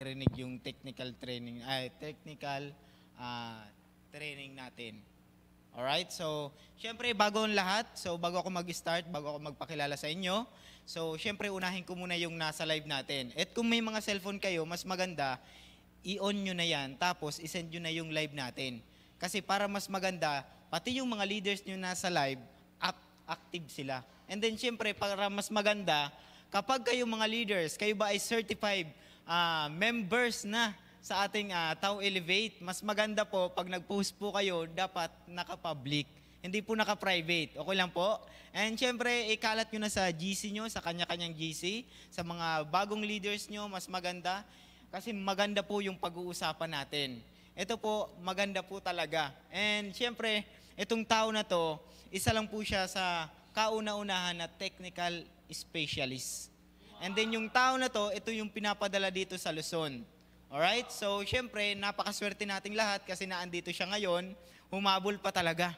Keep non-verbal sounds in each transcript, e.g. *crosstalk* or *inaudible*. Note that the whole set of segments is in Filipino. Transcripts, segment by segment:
rinig yung technical training, ay technical uh, training natin. All right? so syempre bago ang lahat, so bago ako mag-start, bago ako magpakilala sa inyo, so syempre unahin ko muna yung nasa live natin. At kung may mga cellphone kayo, mas maganda, i-on nyo na yan, tapos isend nyo na yung live natin. Kasi para mas maganda, pati yung mga leaders nyo nasa live, up, active sila. And then syempre, para mas maganda, kapag kayo mga leaders, kayo ba ay certified uh, members na sa ating uh, ah, Tau Elevate. Mas maganda po, pag nag-post po kayo, dapat naka-public. Hindi po naka-private. Okay lang po? And syempre, ikalat nyo na sa GC nyo, sa kanya-kanyang GC, sa mga bagong leaders nyo, mas maganda. Kasi maganda po yung pag-uusapan natin. Ito po, maganda po talaga. And syempre, itong tao na to, isa lang po siya sa kauna-unahan na technical specialist. And then yung tao na to, ito yung pinapadala dito sa Luzon. Alright? So, syempre, napakaswerte nating lahat kasi naandito siya ngayon, humabol pa talaga.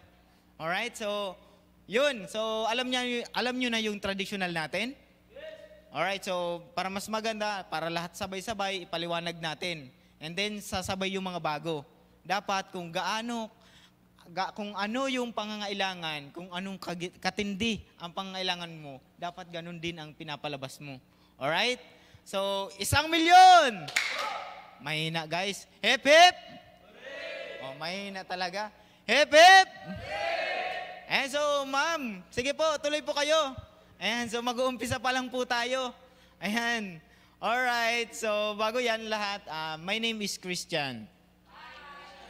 Alright? So, yun. So, alam, niya, alam niyo na yung traditional natin? Alright, so para mas maganda, para lahat sabay-sabay, ipaliwanag natin. And then, sasabay yung mga bago. Dapat kung gaano, ga, kung ano yung pangangailangan, kung anong katindi ang pangangailangan mo, dapat ganun din ang pinapalabas mo. Alright? So, isang milyon! Mahina, guys. Hip, hip! Oh, mahina talaga. Hip, hip! And so, ma'am, sige po, tuloy po kayo. Ayan, so mag-uumpisa pa lang po tayo. Ayan. Alright, so bago yan lahat, uh, my name is Christian.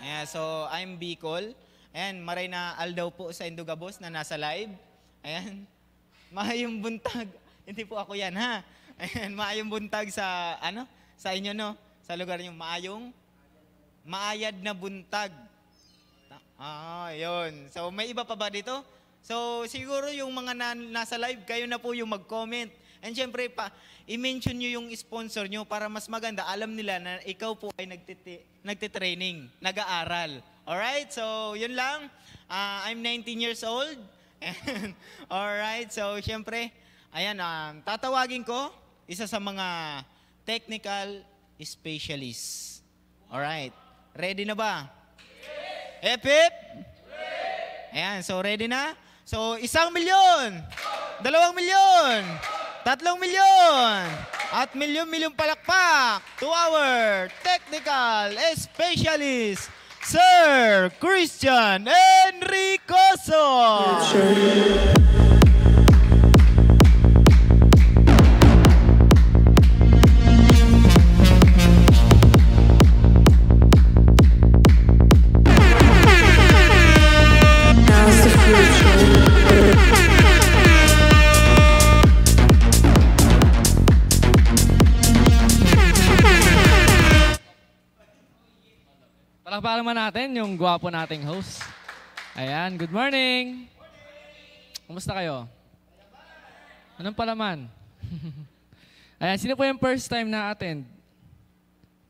Ayan, so I'm Bicol. Ayan, maray na aldaw po sa Indugabos na nasa live. Ayan. *laughs* Mahayong buntag. Hindi po ako yan, ha? Ayan, maayong buntag sa, ano, sa inyo, no? Sa lugar niyo, maayong, maayad na buntag. Ah, yun. So, may iba pa ba dito? So, siguro yung mga na, nasa live, kayo na po yung mag-comment. And syempre, pa, i-mention niyo yung sponsor niyo para mas maganda. Alam nila na ikaw po ay nagtiti, nagte-training, nag-aaral. right? So, yun lang. Uh, I'm 19 years old. *laughs* All right. So, syempre, ayan, um, tatawagin ko isa sa mga technical specialists. All right. Ready na ba? Yes. Ep, ep. Ayan, so ready na? So, isang milyon, dalawang milyon, tatlong milyon, at milyon-milyon palakpak to our technical specialist, Sir Christian Enricoso. Yes, sir. naman natin yung guwapo nating host. Ayan, good morning! Kumusta kayo? Anong palaman? *laughs* Ayan, sino po yung first time na-attend?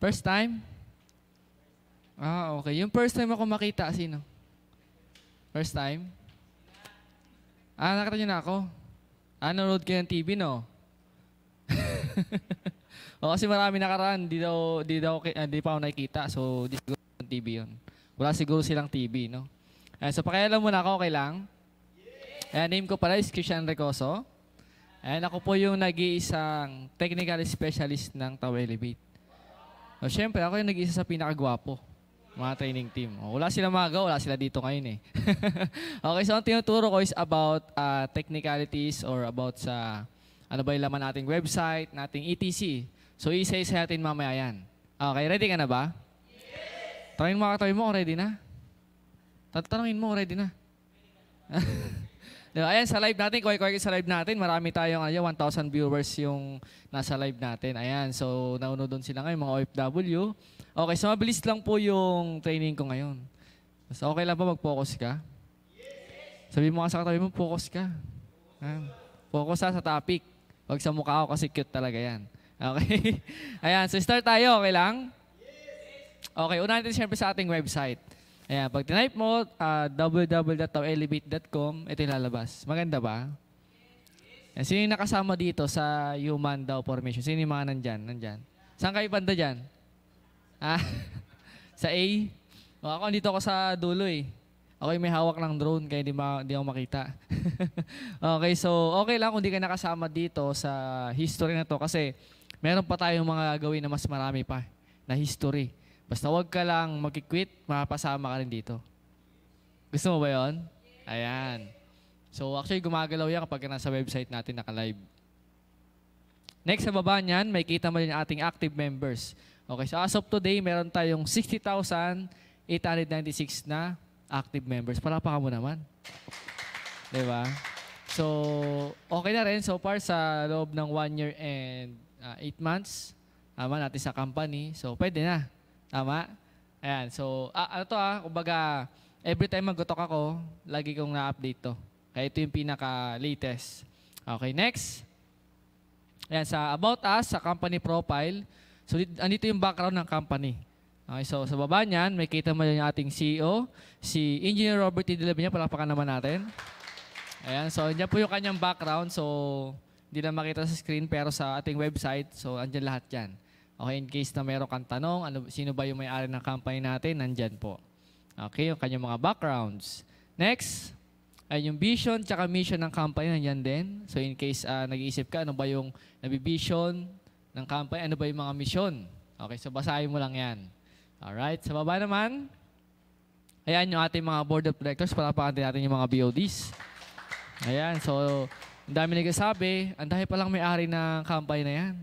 First time? Ah, okay. Yung first time ako makita, sino? First time? Ah, nakita niyo na ako? Ah, nanood kayo ng TV, no? *laughs* o, kasi marami nakaraan. Di, daw, di, daw, ah, di pa ako nakikita. So, di siguro TV yun. Wala siguro silang TV, no? Ayan, so pakialam mo na ako, okay lang? Ayan, name ko pala is Christian Recoso. Ayan, ako po yung nag-iisang technical specialist ng Tau Elevate. So, syempre, ako yung nag-iisa sa pinakagwapo mga training team. O, wala sila magawa, wala sila dito ngayon eh. *laughs* okay, so ang tinuturo ko is about uh, technicalities or about sa ano ba yung laman nating website, nating ETC. So isa-isa natin mamaya yan. Okay, ready ka na ba? Try mo katabi mo, ready na? Tatanungin mo, ready na? *laughs* diba? Ayan, sa live natin, kuhay-kuhay sa live natin, marami tayong ayan, 1,000 viewers yung nasa live natin. Ayan, so nauno doon sila ngayon, mga OFW. Okay, so mabilis lang po yung training ko ngayon. So okay lang ba mag-focus ka? Sabi mo nga sa katabi mo, focus ka. Ayan. Focus ka sa topic. Huwag sa mukha ko kasi cute talaga yan. Okay? *laughs* Ayan, so start tayo, okay lang? Okay, una natin siyempre sa ating website. Ayan, pag tinype mo, uh, ah, www.elevate.com, ito yung lalabas. Maganda ba? Yes. sino yung nakasama dito sa human daw formation? Sino yung mga nandyan? nandyan? Saan kayo banda dyan? Ah, *laughs* sa A? O, ako, dito ako sa dulo eh. Ako may hawak ng drone kaya di, ma- di ako makita. *laughs* okay, so okay lang kung di ka nakasama dito sa history na to kasi meron pa tayong mga gawin na mas marami pa na history. Basta wag ka lang mag-quit, mapasama ka rin dito. Gusto mo ba yon? Ayan. So actually, gumagalaw yan kapag nasa website natin naka-live. Next, sa baba niyan, may kita mo yung ating active members. Okay, so as of today, meron tayong 60,896 na active members. Palapaka mo naman. Di ba? So, okay na rin so far sa loob ng 1 year and 8 uh, ah, months. Tama natin sa company. So, pwede na. Tama? Ayan, so, ah, ano to ah, kumbaga, every time mag-utok ako, lagi kong na-update to. Kaya ito yung pinaka-latest. Okay, next. Ayan, sa About Us, sa company profile, so, andito yung background ng company. Okay, so sa baba niyan, may kita mo yung ating CEO, si Engineer Robert T. E. Delabia, palakpakan naman natin. Ayan, so andyan po yung kanyang background. So, hindi na makita sa screen, pero sa ating website, so andyan lahat yan. Okay, in case na meron kang tanong, ano, sino ba yung may-ari ng company natin, nandyan po. Okay, yung kanyang mga backgrounds. Next, ay yung vision at mission ng company, nandyan din. So in case uh, nag-iisip ka, ano ba yung nabibision ng company, ano ba yung mga mission. Okay, so basahin mo lang yan. Alright, sa baba naman, ayan yung ating mga board of directors, palapakan din natin yung mga BODs. Ayan, so ang dami nagsasabi, ang dahil palang may-ari ng company na yan.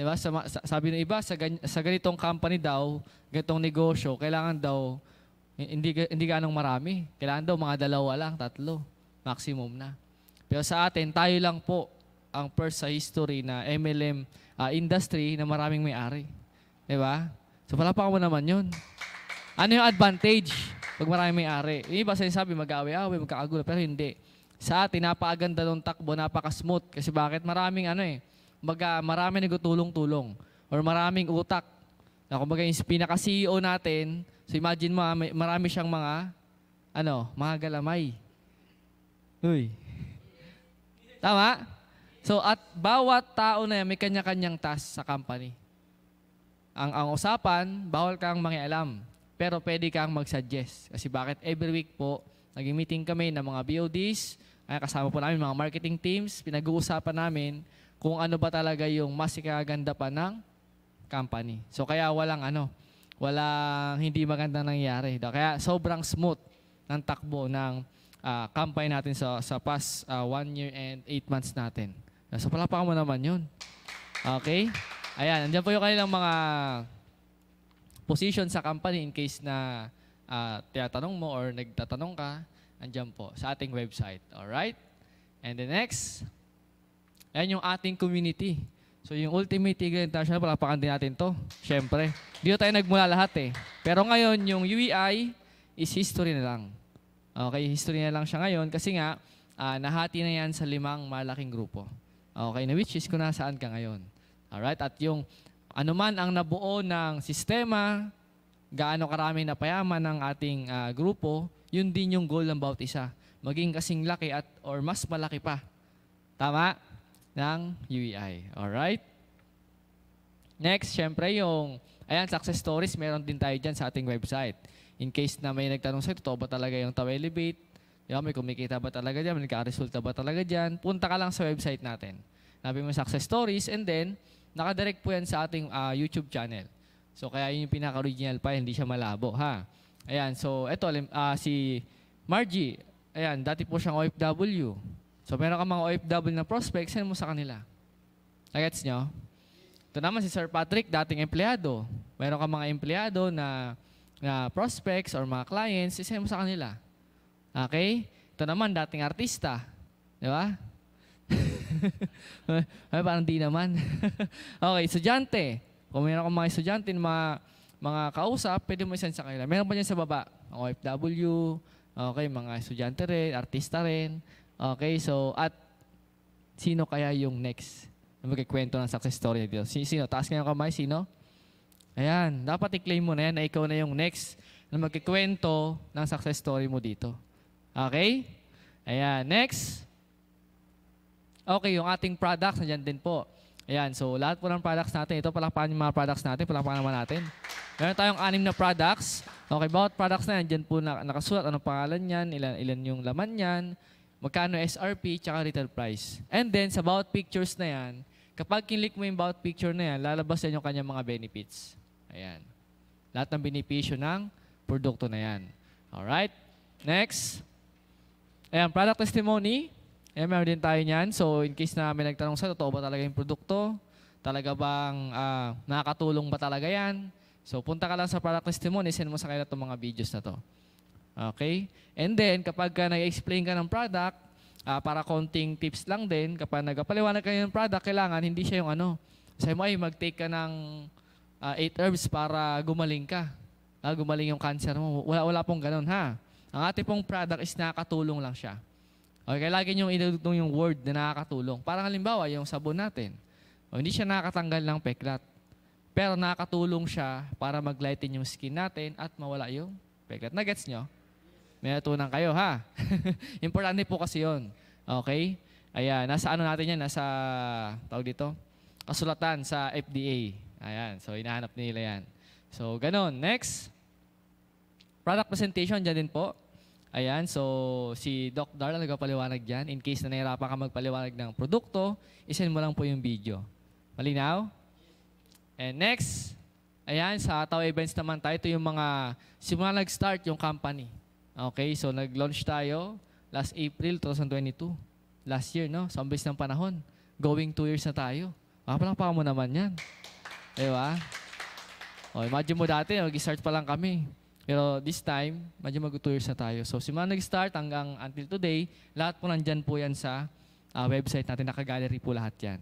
Diba? Sa, sa, sabi ng iba, sa, gan, sa ganitong company daw, ganitong negosyo, kailangan daw, hindi, hindi ganong marami. Kailangan daw mga dalawa lang, tatlo. Maximum na. Pero sa atin, tayo lang po ang first sa history na MLM uh, ah, industry na maraming may-ari. Di ba? So palapakan mo naman yun. Ano yung advantage pag maraming may-ari? Yung iba sinasabi, mag-aaway-aaway, magkakagulo. Pero hindi. Sa atin, napakaganda ng takbo, napaka-smooth. Kasi bakit? Maraming ano eh, baga marami nagutulong-tulong or maraming utak. Na kumbaga yung pinaka-CEO natin, so imagine mo, ah, marami siyang mga, ano, mga galamay. Uy. Tama? So at bawat tao na yan, may kanya-kanyang task sa company. Ang, ang usapan, bawal kang mangialam. Pero pwede kang mag-suggest. Kasi bakit every week po, naging meeting kami ng mga BODs, ay kasama po namin mga marketing teams, pinag-uusapan namin kung ano ba talaga yung mas ikaganda pa ng company. So kaya walang ano, walang hindi maganda nangyari. Kaya sobrang smooth ng takbo ng uh, company natin sa, sa past uh, one year and eight months natin. So palapakan mo naman yun. Okay? Ayan, andyan po yung kanilang mga position sa company in case na uh, ah, tiyatanong mo or nagtatanong ka, andyan po sa ating website. Alright? And the next, Ayan yung ating community. So yung Ultimate Tigre International, palapakan din natin to. Siyempre. Dito tayo nagmula lahat eh. Pero ngayon, yung UEI is history na lang. Okay, history na lang siya ngayon kasi nga, uh, nahati na yan sa limang malaking grupo. Okay, na which is kung nasaan ka ngayon. Alright, at yung ano man ang nabuo ng sistema, gaano karami na payaman ng ating uh, grupo, yun din yung goal ng bawat isa. Maging kasing laki at or mas malaki pa. Tama? ng UEI. Alright? Next, syempre yung, ayan, success stories, meron din tayo dyan sa ating website. In case na may nagtanong sa'yo, totoo ba talaga yung Tawa Elevate? Diba, may kumikita ba talaga dyan? May nagka-resulta ba talaga dyan? Punta ka lang sa website natin. Nabi mo success stories and then, nakadirect po yan sa ating uh, YouTube channel. So, kaya yun yung pinaka-original pa, hindi siya malabo, ha? Ayan, so, eto, uh, si Margie, ayan, dati po siyang OFW. So meron kang mga OFW na prospect, send mo sa kanila. Nagets nyo? Ito naman si Sir Patrick, dating empleyado. Meron kang mga empleyado na, na prospects or mga clients, send mo sa kanila. Okay? Ito naman, dating artista. Di ba? *laughs* Ay, parang di naman. *laughs* okay, estudyante. Kung meron kang mga estudyante, mga, mga kausap, pwede mo isend sa kanila. Meron pa dyan sa baba. Ang OFW, okay, mga estudyante rin, artista rin. Okay, so at sino kaya yung next na magkikwento ng success story dito? Sino? Taas ka yung kamay, sino? Ayan, dapat i-claim mo na yan na ikaw na yung next na magkikwento ng success story mo dito. Okay? Ayan, next. Okay, yung ating products, nandiyan din po. Ayan, so lahat po ng products natin. Ito, palakpakan yung mga products natin. Palakpakan naman natin. Meron tayong anim na products. Okay, bawat products na yan, dyan po nakasulat. Anong pangalan niyan, ilan, ilan yung laman niyan, magkano SRP tsaka retail price. And then sa about pictures na yan, kapag kinlik mo yung about picture na yan, lalabas yan yung kanyang mga benefits. Ayan. Lahat ng benepisyo ng produkto na yan. Alright? Next. Ayan, product testimony. Ayan, meron din tayo niyan. So, in case na may nagtanong sa totoo ba talaga yung produkto? Talaga bang uh, nakakatulong ba talaga yan? So, punta ka lang sa product testimony, send mo sa kanila itong mga videos na to. Okay? And then, kapag ka nag-explain ka ng product, uh, para konting tips lang din, kapag nagpaliwanag ka ng product, kailangan hindi siya yung ano. Sabi mo, ay, mag-take ka ng uh, eight herbs para gumaling ka. Uh, gumaling yung cancer mo. Wala, wala pong ganun, ha? Ang ating pong product is nakakatulong lang siya. Okay, kaya lagi niyong inutong yung word na nakakatulong. Parang halimbawa, yung sabon natin. O, hindi siya nakakatanggal ng peklat. Pero nakakatulong siya para maglighten yung skin natin at mawala yung peklat. Nagets niyo? May natunan kayo, ha? *laughs* Importante po kasi yon. Okay? Ayan, nasa ano natin yan? Nasa, tawag dito? Kasulatan sa FDA. Ayan, so hinahanap nila yan. So, ganun. Next. Product presentation, dyan din po. Ayan, so si Doc Dar nagpapaliwanag yan. In case na nahirapan ka magpaliwanag ng produkto, isend mo lang po yung video. Malinaw? And next, ayan, sa Tao Events naman tayo, ito yung mga simula nag-start yung company. Okay, so nag-launch tayo last April 2022. Last year, no? Sa umbis ng panahon. Going two years na tayo. Makapalakpakan mo naman yan. Di ba? O, oh, imagine mo dati, mag-start pa lang kami. Pero this time, medyo mag two years na tayo. So simula nag-start hanggang until today, lahat po nandyan po yan sa uh, website natin. Nakagallery po lahat yan.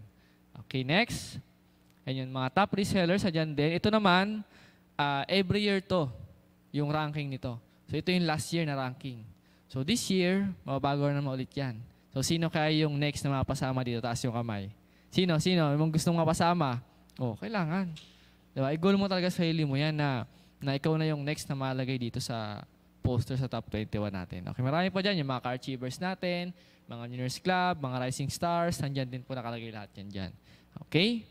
Okay, next. Ayan yung mga top resellers, andyan din. Ito naman, uh, every year to, yung ranking nito. So ito yung last year na ranking. So this year, mababago na naman ulit yan. So sino kaya yung next na mapasama dito? Taas yung kamay. Sino? Sino? Yung gustong mapasama? Oh, kailangan. Diba? I-goal mo talaga sa sarili mo yan na, na ikaw na yung next na malagay dito sa poster sa top 21 natin. Okay, marami pa dyan. Yung mga car-achievers natin, mga Juniors Club, mga Rising Stars, nandyan din po nakalagay lahat yan dyan. Okay?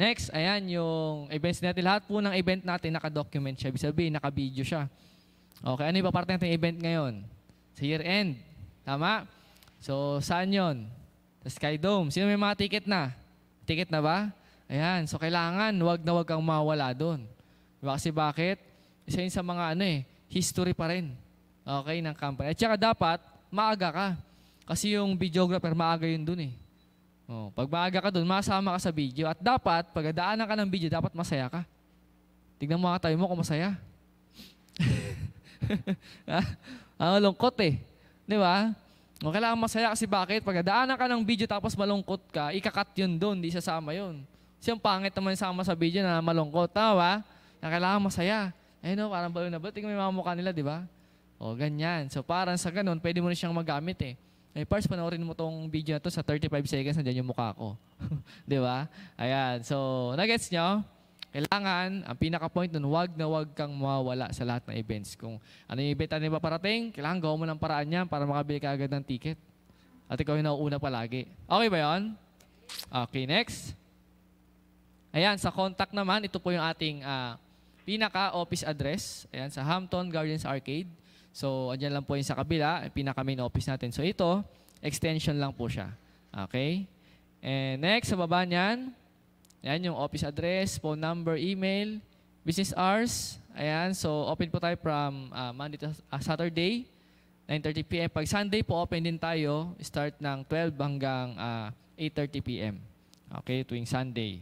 Next, ayan yung events natin. Lahat po ng event natin naka-document siya. Ibig sabihin, naka-video siya. Okay, ano yung paparte natin event ngayon? Sa year end. Tama? So, saan yun? Sa Sky Dome. Sino may mga ticket na? Ticket na ba? Ayan. So, kailangan wag na wag kang mawala doon. Diba? Kasi bakit? Isa yun sa mga ano eh, history pa rin. Okay, ng company. At saka dapat, maaga ka. Kasi yung videographer, maaga yun doon eh. Oh, pag maaga ka doon, masama ka sa video. At dapat, pagadaanan ka ng video, dapat masaya ka. Tignan mo ang mo kung masaya. *laughs* Ah, ang lungkot eh. Di ba? O, oh, kailangan masaya kasi bakit? Pagadaanan daanan ka ng video tapos malungkot ka, ikakat yun doon, di sasama yun. Kasi ang pangit naman sama sa video na malungkot. Tama ba? Na kailangan masaya. Ayun eh, no, parang balo na ba? Tingnan mo yung mga mukha nila, di ba? O, oh, ganyan. So, parang sa ganun, pwede mo na siyang magamit eh. Eh, Pars, panoorin mo tong video na to sa 35 seconds, nandiyan yung mukha ko. *laughs* Di ba? Ayan. So, nagets nyo? Kailangan, ang pinaka-point nun, wag na wag kang mawawala sa lahat ng events. Kung ano yung event, na ano yung paparating, kailangan gawin mo ng paraan niya para makabili ka agad ng ticket. At ikaw yung nauuna palagi. Okay ba yon? Okay, next. Ayan, sa contact naman, ito po yung ating uh, pinaka-office address. Ayan, sa Hampton Gardens Arcade. So, andyan lang po yung sa kabila, pinaka-main office natin. So, ito, extension lang po siya. Okay? And next, sa baba niyan, yan yung office address, phone number, email, business hours. Ayan, so open po tayo from uh, Monday to uh, Saturday, 9.30pm. Pag Sunday po, open din tayo, start ng 12 hanggang uh, ah, 8.30pm. Okay, tuwing Sunday.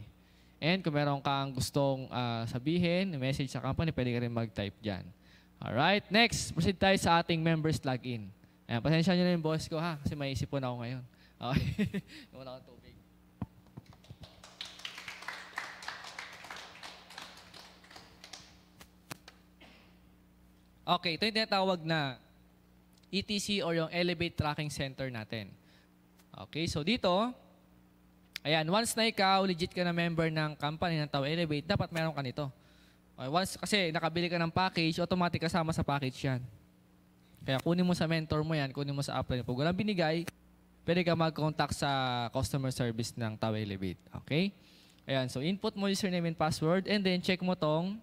And kung meron kang gustong uh, sabihin, message sa company, pwede ka rin mag-type dyan. Alright, next, proceed tayo sa ating members login. Ayan, pasensya nyo na yung boss ko ha, kasi may isip po na ako ngayon. Okay, naman *laughs* ako tubig. Okay, ito yung tinatawag na ETC or yung Elevate Tracking Center natin. Okay, so dito, ayan, once na ikaw, legit ka na member ng company ng tao Elevate, dapat meron ka nito. Okay, oh, once kasi nakabili ka ng package, automatic kasama sa package yan. Kaya kunin mo sa mentor mo yan, kunin mo sa upline. Pag wala binigay, pwede ka mag-contact sa customer service ng Tawa Elevate. Okay? Ayan, so input mo username and password and then check mo tong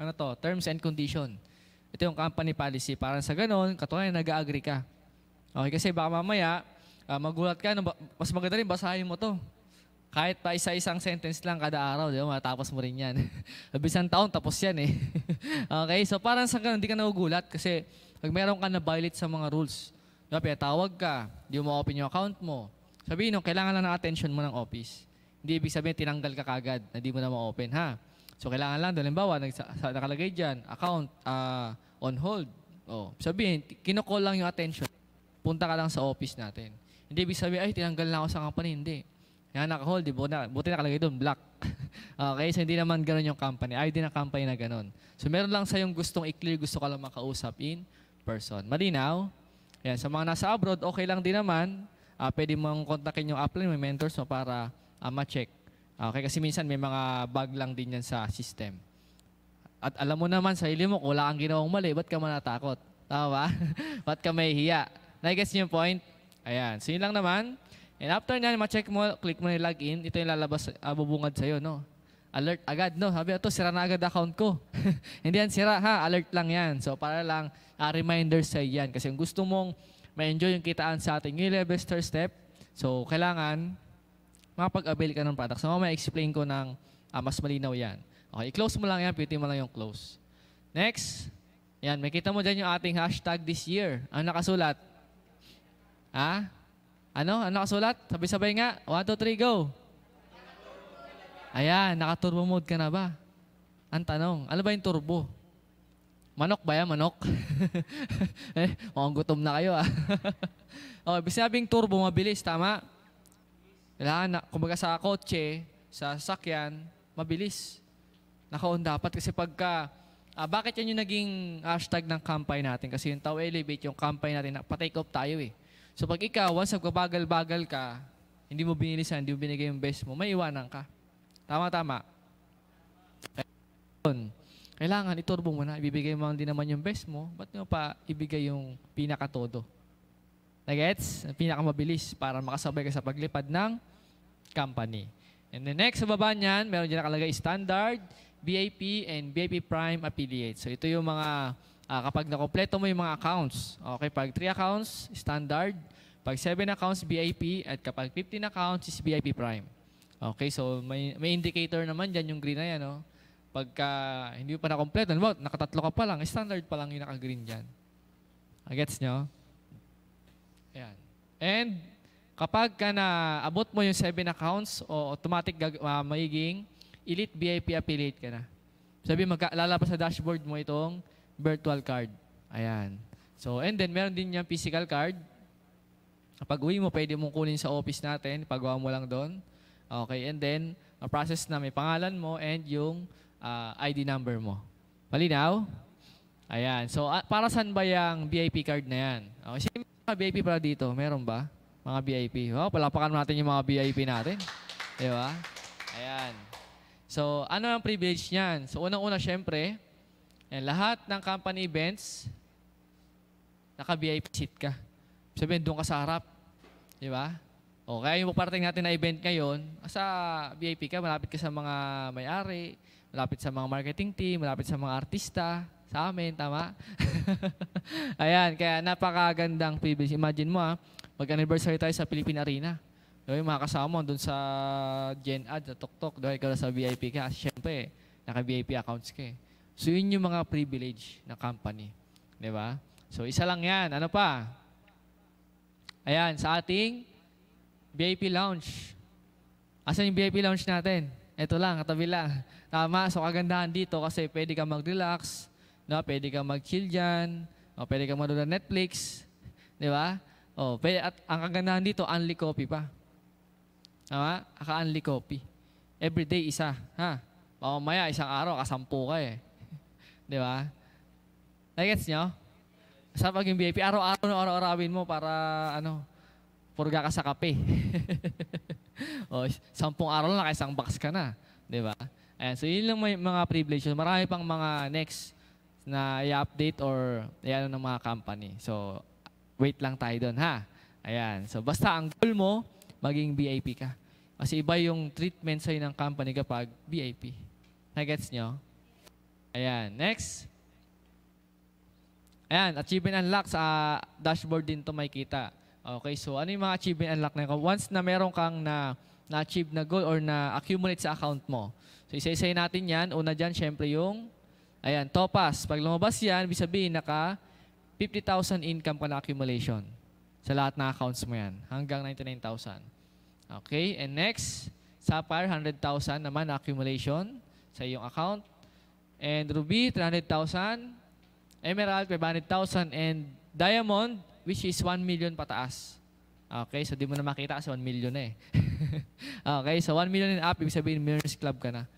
ano to, terms and condition. Ito yung company policy. Parang sa ganun, katuloy nag-agree ka. Okay, kasi baka mamaya, uh, magulat ka, no, mas maganda rin basahin mo to kahit pa isa-isang sentence lang kada araw, di ba, matapos mo rin yan. Labisang *laughs* taon, tapos yan eh. *laughs* okay, so parang sa ganun, hindi ka nagugulat kasi pag meron ka na-violate sa mga rules, di ba, pinatawag ka, di mo open yung account mo, sabihin nyo, kailangan lang ng attention mo ng office. Hindi ibig sabihin, tinanggal ka kagad na di mo na ma-open, ha? So, kailangan lang, halimbawa, nakalagay dyan, account uh, on hold. Oh, sabihin, kinocall lang yung attention. Punta ka lang sa office natin. Hindi ibig sabihin, ay, tinanggal na ako sa company. Hindi. Yan, naka-hold. Na, buti nakalagay doon, black. *laughs* okay, so hindi naman ganun yung company. ID na company na ganun. So meron lang sa yung gustong i-clear, gusto ka lang makausap in person. Malinaw? Yan, sa mga nasa abroad, okay lang din naman. Uh, pwede mong kontakin yung upline, may mentors mo para uh, ma-check. Okay, kasi minsan may mga bug lang din yan sa system. At alam mo naman, sa sarili mo, kung wala kang ginawang mali, ba't ka manatakot? Tama ba? *laughs* ba't ka may hiya? Nag-guess niyo yung point? Ayan. So yun lang naman. And after nyan, ma-check mo, click mo na yung login, ito yung lalabas, uh, bubungad sa'yo, no? Alert agad, no? Sabi, ito, sira na agad account ko. *laughs* Hindi yan sira, ha? Alert lang yan. So, para lang, uh, reminder sa'yo yan. Kasi kung gusto mong ma-enjoy yung kitaan sa ating new level step, so, kailangan makapag-avail ka ng product. So, mamaya explain ko ng uh, mas malinaw yan. Okay, i-close mo lang yan, pitin mo lang yung close. Next, yan, makita mo dyan yung ating hashtag this year. Ang nakasulat, ha? Ano? Ano nakasulat? Sabay-sabay nga. 1, 2, 3, go. Ayan, naka-turbo mode ka na ba? Ang tanong, ano ba yung turbo? Manok ba yan, manok? *laughs* eh, mukhang gutom na kayo ah. *laughs* okay, oh, ibig sabing turbo, mabilis, tama? Kailangan, na, kumbaga sa kotse, sa sakyan, mabilis. Nakaon dapat kasi pagka, ah, bakit yan yung naging hashtag ng kampay natin? Kasi yung tao elevate, yung kampay natin, pa-take off tayo eh. So pag ikaw, once nagbabagal-bagal ka, hindi mo binilisan, hindi mo binigay yung best mo, may iwanan ka. Tama, tama. Kailangan iturbo mo na, ibibigay mo din naman yung best mo, ba't mo pa ibigay yung pinakatodo? Nagets? Pinakamabilis para makasabay ka sa paglipad ng company. And the next, sa baba niyan, meron dyan nakalagay standard, VIP, and VIP Prime affiliate. So ito yung mga Uh, kapag nakompleto mo yung mga accounts, okay, pag 3 accounts, standard, pag 7 accounts, VIP. at kapag 15 accounts, is VIP prime. Okay, so may, may indicator naman dyan yung green na yan, no? Pagka hindi pa na-complete, ano nakatatlo ka pa lang, eh, standard pa lang yung naka-green dyan. Ah, gets nyo? Ayan. And kapag ka na abot mo yung 7 accounts, o automatic uh, ah, maiging, elite VIP affiliate ka na. Sabi, magka, lalabas sa dashboard mo itong virtual card. Ayan. So, and then meron din niyang physical card. Kapag uwi mo, pwede mong kunin sa office natin. Pagawa mo lang doon. Okay, and then, ang process na may pangalan mo and yung uh, ah, ID number mo. Malinaw? Ayan. So, uh, para saan ba yung VIP card na yan? Okay, sino mga VIP para dito? Meron ba? Mga VIP. Oh, palapakan natin yung mga VIP natin. Di ba? Ayan. So, ano ang privilege niyan? So, unang-una, syempre, yan, eh, lahat ng company events, naka-VIP seat ka. Sabihin, doon ka sa harap. Di ba? O, kaya yung paparating natin na event ngayon, sa VIP ka, malapit ka sa mga may-ari, malapit sa mga marketing team, malapit sa mga artista, sa amin, tama? *laughs* Ayan, kaya napakagandang privilege. Imagine mo ha, mag-anniversary tayo sa Philippine Arena. Diba yung mga kasama mo doon sa Gen Ad, na Tok Tok, diba ikaw sa VIP ka, syempre, naka-VIP accounts ka eh. So, yun yung mga privilege na company. Di ba? So, isa lang yan. Ano pa? Ayan, sa ating VIP lounge. Asan yung VIP lounge natin? Ito lang, katabi lang. Tama, so kagandahan dito kasi pwede kang mag-relax, no? pwede kang mag-chill dyan, o, pwede kang manood ng Netflix, di ba? Oh, pwede, at ang kagandahan dito, only copy pa. Tama? Aka-only copy. Every day, isa. Ha? Mamaya, isang araw, kasampu ka eh. Di ba? Nagets nyo? Sa pag pagiging VIP, araw-araw na araw-arawin mo para ano, purga ka sa kape. *laughs* o, sampung araw lang, isang box ka na. Di ba? Ayan, so yun lang may mga privileges. Marami pang mga next na i-update or ayan ng mga company. So, wait lang tayo doon, ha? Ayan. So, basta ang goal mo, maging VIP ka. Kasi iba yung treatment sa'yo ng company kapag VIP. Nagets nyo? Ayan, next. Ayan, achievement unlock sa ah, dashboard din to makikita. Okay, so ano yung mga achievement unlock na Once na meron kang na na-achieve na goal or na-accumulate sa account mo. So isa-isay natin yan. Una dyan, syempre yung, ayan, topas. Pag lumabas yan, ibig sabihin naka 50,000 income ka na accumulation sa lahat ng accounts mo yan. Hanggang 99,000. Okay, and next, Sapphire, 100,000 naman na accumulation sa iyong account and ruby 300,000, emerald 500,000 and diamond which is 1 million pataas. Okay, so di mo na makita kasi 1 million na eh. *laughs* okay, so 1 million and up, ibig sabihin Millionaires Club ka na.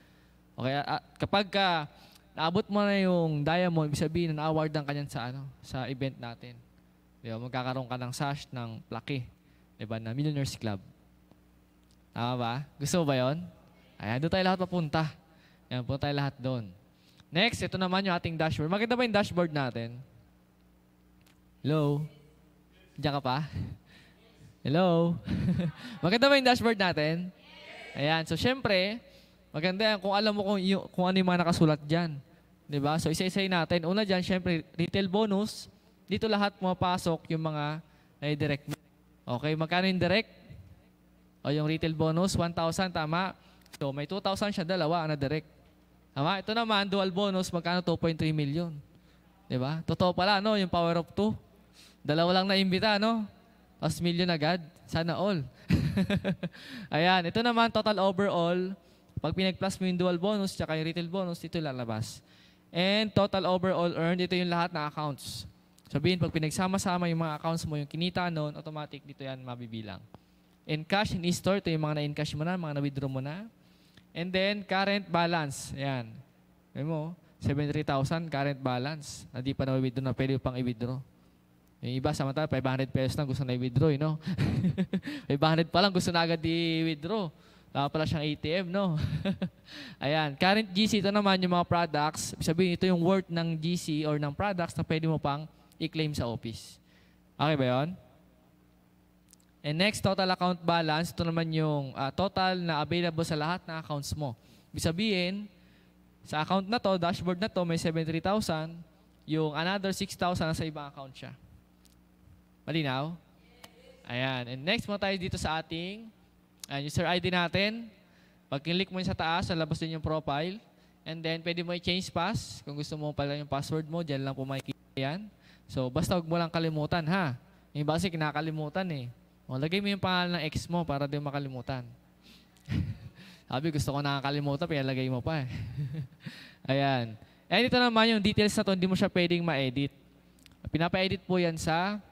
Okay, at kapag ka naabot mo na yung diamond, ibig sabihin na award ang kanyan sa ano, sa event natin. Di ba? Magkakaroon ka ng sash ng plaki. Di ba? Na Millionaires Club. Tama ba? Gusto mo ba yon? Ayan, doon tayo lahat papunta. Ayan, punta tayo lahat doon. Next, ito naman yung ating dashboard. Maganda ba yung dashboard natin? Hello? Diyan ka pa? Hello? *laughs* Maganda ba yung dashboard natin? Ayan. So, syempre, maganda yan kung alam mo kung, yung, kung ano yung mga nakasulat dyan. ba? Diba? So, isa-isayin natin. Una dyan, syempre, retail bonus. Dito lahat pumapasok yung mga na direct Okay, magkano yung direct? O yung retail bonus, 1,000, tama? So, may 2,000 siya, dalawa na direct. Tama? Ito naman, dual bonus, magkano 2.3 million. Di ba? Totoo pala, no? Yung power of 2. Dalawa lang na imbita, no? Tapos million agad. Sana all. *laughs* Ayan, ito naman, total overall. Pag pinag-plus mo yung dual bonus, tsaka yung retail bonus, ito lalabas. And total overall earned, ito yung lahat na accounts. Sabihin, pag pinagsama-sama yung mga accounts mo, yung kinita noon, automatic dito yan mabibilang. In cash, in e-store, ito yung mga na-in-cash mo na, mga na-withdraw mo na. And then, current balance. Ayan. May mo, 73,000 current balance. Hindi ah, pa na-withdraw na pwede pang i-withdraw. Yung iba, samantala, 500 pesos lang gusto na i-withdraw, you know? 500 *laughs* pa lang gusto na agad i-withdraw. Tama pala siyang ATM, no? *laughs* Ayan. Current GC, ito naman yung mga products. Sabihin, ito yung worth ng GC or ng products na pwede mo pang i-claim sa office. Okay ba yun? And next, total account balance. Ito naman yung uh, total na available sa lahat ng accounts mo. Ibig sabihin, sa account na to, dashboard na to, may 73,000. Yung another 6,000 sa ibang account siya. Malinaw? Ayan. And next mo tayo dito sa ating uh, user ID natin. Pag-click mo yun sa taas, lalabas din yung profile. And then, pwede mo i-change pass. Kung gusto mo pala yung password mo, dyan lang po makikita yan. So, basta huwag mo lang kalimutan, ha? Yung basic, nakakalimutan eh. O, oh, lagay mo yung pangalan ng ex mo para di mo makalimutan. *laughs* Sabi, gusto ko nakakalimutan, pinalagay mo pa eh. *laughs* Ayan. Eh, ito naman yung details na to, hindi mo siya pwedeng ma-edit. Pinapa-edit po yan sa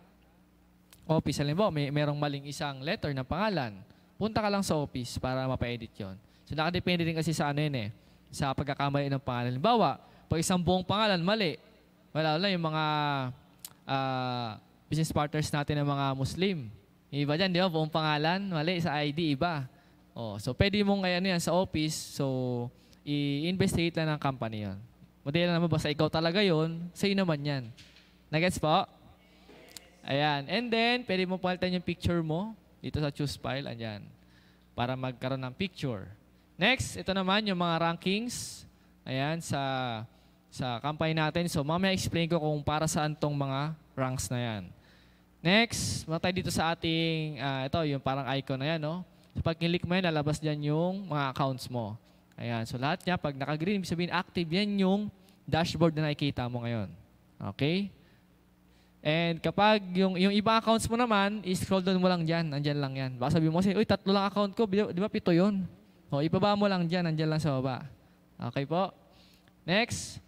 office. Alam mo, may merong maling isang letter na pangalan. Punta ka lang sa office para mapa-edit yon. So nakadepende din kasi sa ano yun eh, sa pagkakamali ng pangalan. Halimbawa, pag isang buong pangalan, mali. Wala lang yung mga uh, business partners natin ng mga Muslim Iba dyan, di ba? Buong pangalan, mali sa ID, iba. Oh, so pwede mong kaya ano yan sa office, so i-investigate lang ng company yon. Modelo naman ba sa ikaw talaga yon, sa'yo naman yan. Nagets po? Ayan. And then, pwede mo palitan yung picture mo dito sa choose file, andyan, para magkaroon ng picture. Next, ito naman yung mga rankings, ayan, sa sa company natin. So, mamaya explain ko kung para saan tong mga ranks na yan. Next, punta tayo dito sa ating, uh, ito, yung parang icon na yan, no? So, pag click mo yan, lalabas dyan yung mga accounts mo. Ayan, so lahat niya, pag naka-green, ibig sabihin active yan yung dashboard na nakikita mo ngayon. Okay? And kapag yung, yung ibang accounts mo naman, i-scroll down mo lang dyan, andyan lang yan. Baka sabi mo kasi, uy, tatlo lang account ko, di ba pito yun? O, ibaba mo lang dyan, andyan lang sa baba. Okay po? Next.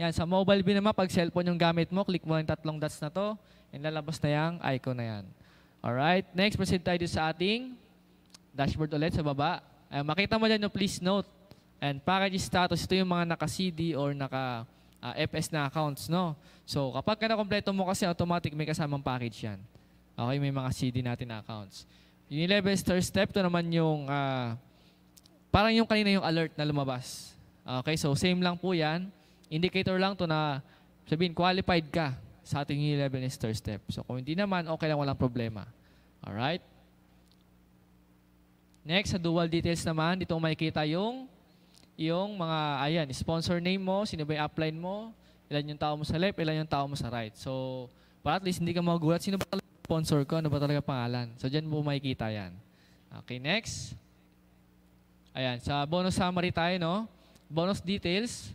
Yan, sa mobile view naman, pag cellphone yung gamit mo, click mo yung tatlong dots na to nilalabas na yung icon na yan. Alright, next, proceed tayo sa ating dashboard ulit sa baba. Ay, makita mo dyan yung please note and package status. Ito yung mga naka-CD or naka uh, ah, FS na accounts, no? So, kapag ka na-kompleto mo kasi, automatic may kasamang package yan. Okay, may mga CD natin na accounts. Yung 11th third step, to naman yung, uh, parang yung kanina yung alert na lumabas. Okay, so same lang po yan. Indicator lang to na sabihin, qualified ka sa ating level is third step. So kung hindi naman, okay lang, walang problema. Alright? Next, sa dual details naman, dito makikita yung yung mga, ayan, sponsor name mo, sino ba yung upline mo, ilan yung tao mo sa left, ilan yung tao mo sa right. So, para at least hindi ka magulat, sino ba talaga sponsor ko, ano ba talaga pangalan. So, dyan mo makikita yan. Okay, next. Ayan, sa bonus summary tayo, no? Bonus details.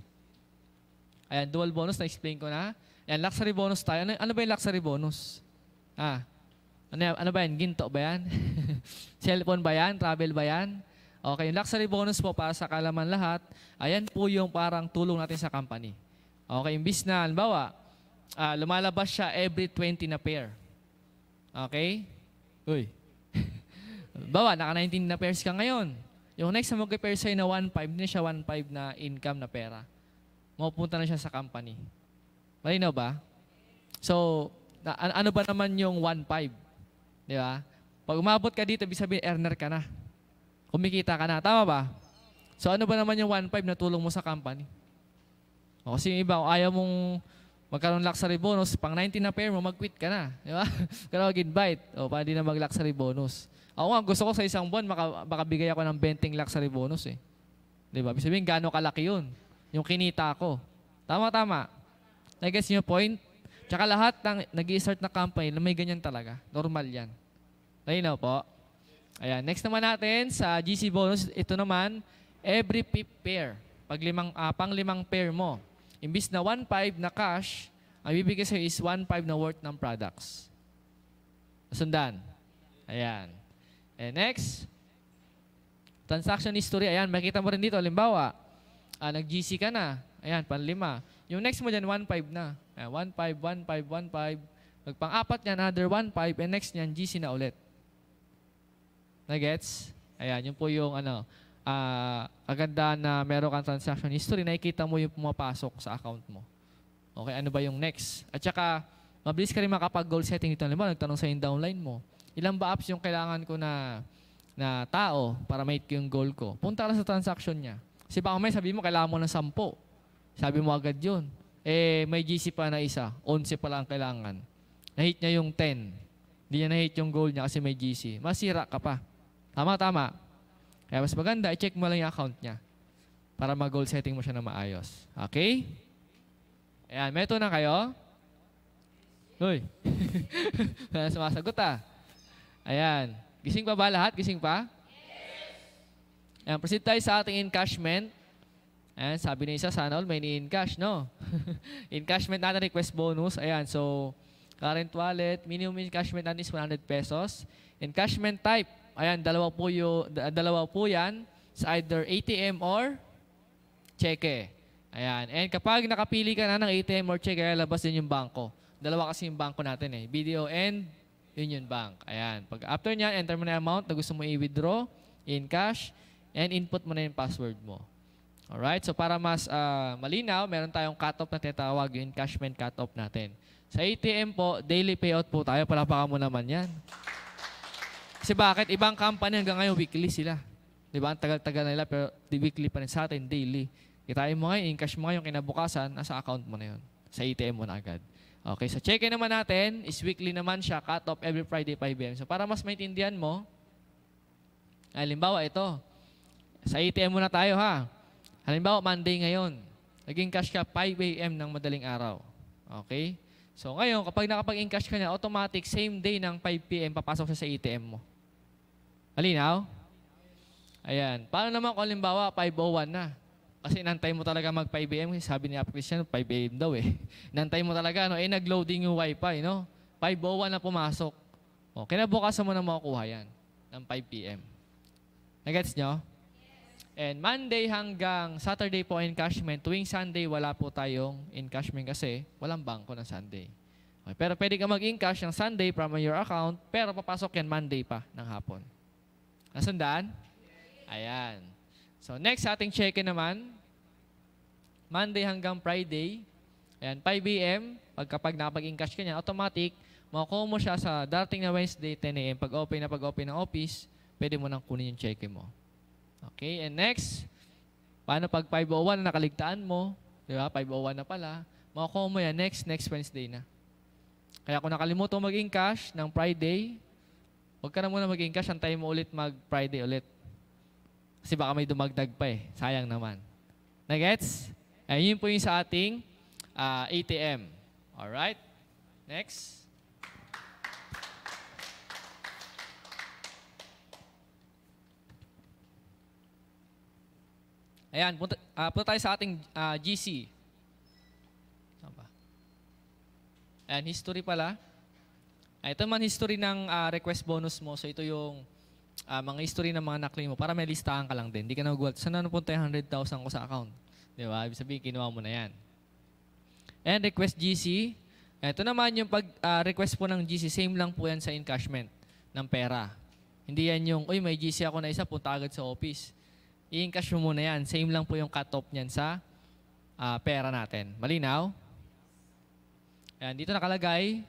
Ayan, dual bonus, na-explain ko na. Yan, luxury bonus tayo. Ano, ano ba yung luxury bonus? Ah, ano, ano ba yan? Ginto ba yan? *laughs* Cellphone ba yan? Travel ba yan? Okay, yung luxury bonus po para sa kalaman lahat, ayan po yung parang tulong natin sa company. Okay, imbis na, halimbawa, uh, lumalabas siya every 20 na pair. Okay? Uy. Bawa, naka 19 na pairs ka ngayon. Yung next na mag-pair sa'yo na 1.5, hindi na siya 1.5 na income na pera. Mapupunta na siya sa company. Malinaw ba? So, na, ano ba naman yung 1.5? Di ba? Pag umabot ka dito, ibig sabihin, earner ka na. Kumikita ka na. Tama ba? So, ano ba naman yung 1.5 na tulong mo sa company? O, kasi yung iba, ayaw mong magkaroon luxury bonus, pang 19 na pair mo, mag-quit ka na. Di ba? *laughs* ka na mag-invite. O, paano di na mag-luxury bonus? Ako nga, gusto ko sa isang buwan, maka, makabigay ako ng 20 luxury bonus eh. Di ba? Ibig sabihin, gano'ng kalaki yun? Yung kinita ko. Tama, tama. Nag-guess nyo point? Tsaka lahat ng nag start na campaign na may ganyan talaga. Normal yan. na po? Ayan. Next naman natin sa GC bonus, ito naman, every fifth pair. Pag limang, uh, pang limang pair mo. Imbis na 1.5 na cash, ang bibigay sa'yo is 1.5 na worth ng products. Sundan. Ayan. And eh, next, transaction history. Ayan, makita mo rin dito. Halimbawa, ah, nag-GC ka na. Ayan, panlima. Yung next mo dyan, 1.5 na. 1.5, 1.5, 1.5. Pag pang-apat niyan, another 1.5. And next niyan, GC na ulit. Nagets? Ayan, yun po yung ano, uh, ah, aganda na meron kang transaction history, nakikita mo yung pumapasok sa account mo. Okay, ano ba yung next? At saka, mabilis ka rin makapag goal setting dito. Halimbawa, nagtanong sa yung downline mo, ilang ba apps yung kailangan ko na na tao para ma-hit ko yung goal ko? Punta ka sa transaction niya. Kasi baka may sabi mo, kailangan mo ng sampo. Sabi mo agad yun. Eh, may GC pa na isa. 11 pa lang kailangan. Nahit niya yung 10. Hindi niya nahit yung goal niya kasi may GC. Masira ka pa. Tama, tama. Kaya mas maganda, i-check mo lang yung account niya para mag-goal setting mo siya na maayos. Okay? Ayan, meto na kayo. Uy. *laughs* Sumasagot ah. Ayan. Gising pa ba lahat? Gising pa? Yes. Ayan, proceed tayo sa ating encashment. Ayan, eh, sabi na isa, sana all may in cash, no? Encashment *laughs* natin, request bonus. Ayan, so current wallet, minimum encashment natin is 100 pesos. Encashment type, ayan, dalawa po, yung, dalawa po yan sa either ATM or cheque. Ayan, and kapag nakapili ka na ng ATM or cheque, labas din yung banko. Dalawa kasi yung banko natin eh, BDO and Union Bank. Ayan, pag after niyan, enter mo na yung amount na gusto mo i-withdraw in cash and input mo na yung password mo. Alright, so para mas uh, malinaw, meron tayong cut-off na tinatawag, yung cut-off natin. Sa ATM po, daily payout po tayo, palapakan mo naman yan. Kasi bakit? Ibang company hanggang ngayon, weekly sila. Di ba? Ang tagal-tagal nila, pero di weekly pa rin sa atin, daily. Kitain mo ngayon, in-cash mo ngayon, kinabukasan, nasa account mo na yun. Sa ATM mo na agad. Okay, so check naman natin, is weekly naman siya, cut off every Friday 5 p.m. So para mas maintindihan mo, halimbawa ito, sa ATM mo na tayo ha. Halimbawa, Monday ngayon, naging cash ka 5 a.m. ng madaling araw. Okay? So ngayon, kapag nakapag-encash ka na, automatic, same day ng 5 p.m., papasok siya sa ATM mo. Alinaw? Ayan. Paano naman kung halimbawa, 5.01 na? Kasi inantay mo talaga mag 5 a.m. Sabi ni Apo Christian, 5 a.m. daw eh. *laughs* Inantay mo talaga, no? eh nag-loading yung wifi, no? 5.01 na pumasok. O, oh, kinabukasan mo na makukuha yan ng 5 p.m. Nagets nyo? And Monday hanggang Saturday po encashment. Tuwing Sunday, wala po tayong encashment kasi walang bangko ng Sunday. Okay, pero pwede ka mag-encash ng Sunday from your account, pero papasok yan Monday pa ng hapon. Nasundan? Ayan. So next ating check-in naman, Monday hanggang Friday, ayan, 5 a.m., pagkapag nakapag-encash ka niya, automatic, makukuha mo siya sa darating na Wednesday, 10 a.m. Pag open na pag-open ng office, pwede mo nang kunin yung check mo. Okay, and next, paano pag 501 na nakaligtaan mo? Di ba? 501 na pala. Makukuha mo yan next, next Wednesday na. Kaya kung nakalimutan maging cash ng Friday, huwag ka na muna maging cash, antayin mo ulit mag-Friday ulit. Kasi baka may dumagdag pa eh. Sayang naman. Nagets? Ayun po yung sa ating uh, ah, ATM. Alright? Next. Ayan, punta, uh, punta tayo sa ating uh, ah, GC. Ano Ayan, history pala. Ayan, ah, ito man history ng uh, request bonus mo. So ito yung uh, mga history ng mga naklaim mo para may listahan ka lang din. Hindi ka nagulat. Saan na napunta yung 100,000 ko sa account? Di ba? Ibig sabihin, kinuha mo na yan. And request GC. Ayan, ito naman yung pag-request uh, po ng GC. Same lang po yan sa encashment ng pera. Hindi yan yung, uy, may GC ako na isa, punta agad sa office i-encash mo muna yan. Same lang po yung cut-off niyan sa uh, pera natin. Malinaw? Ayan, dito nakalagay,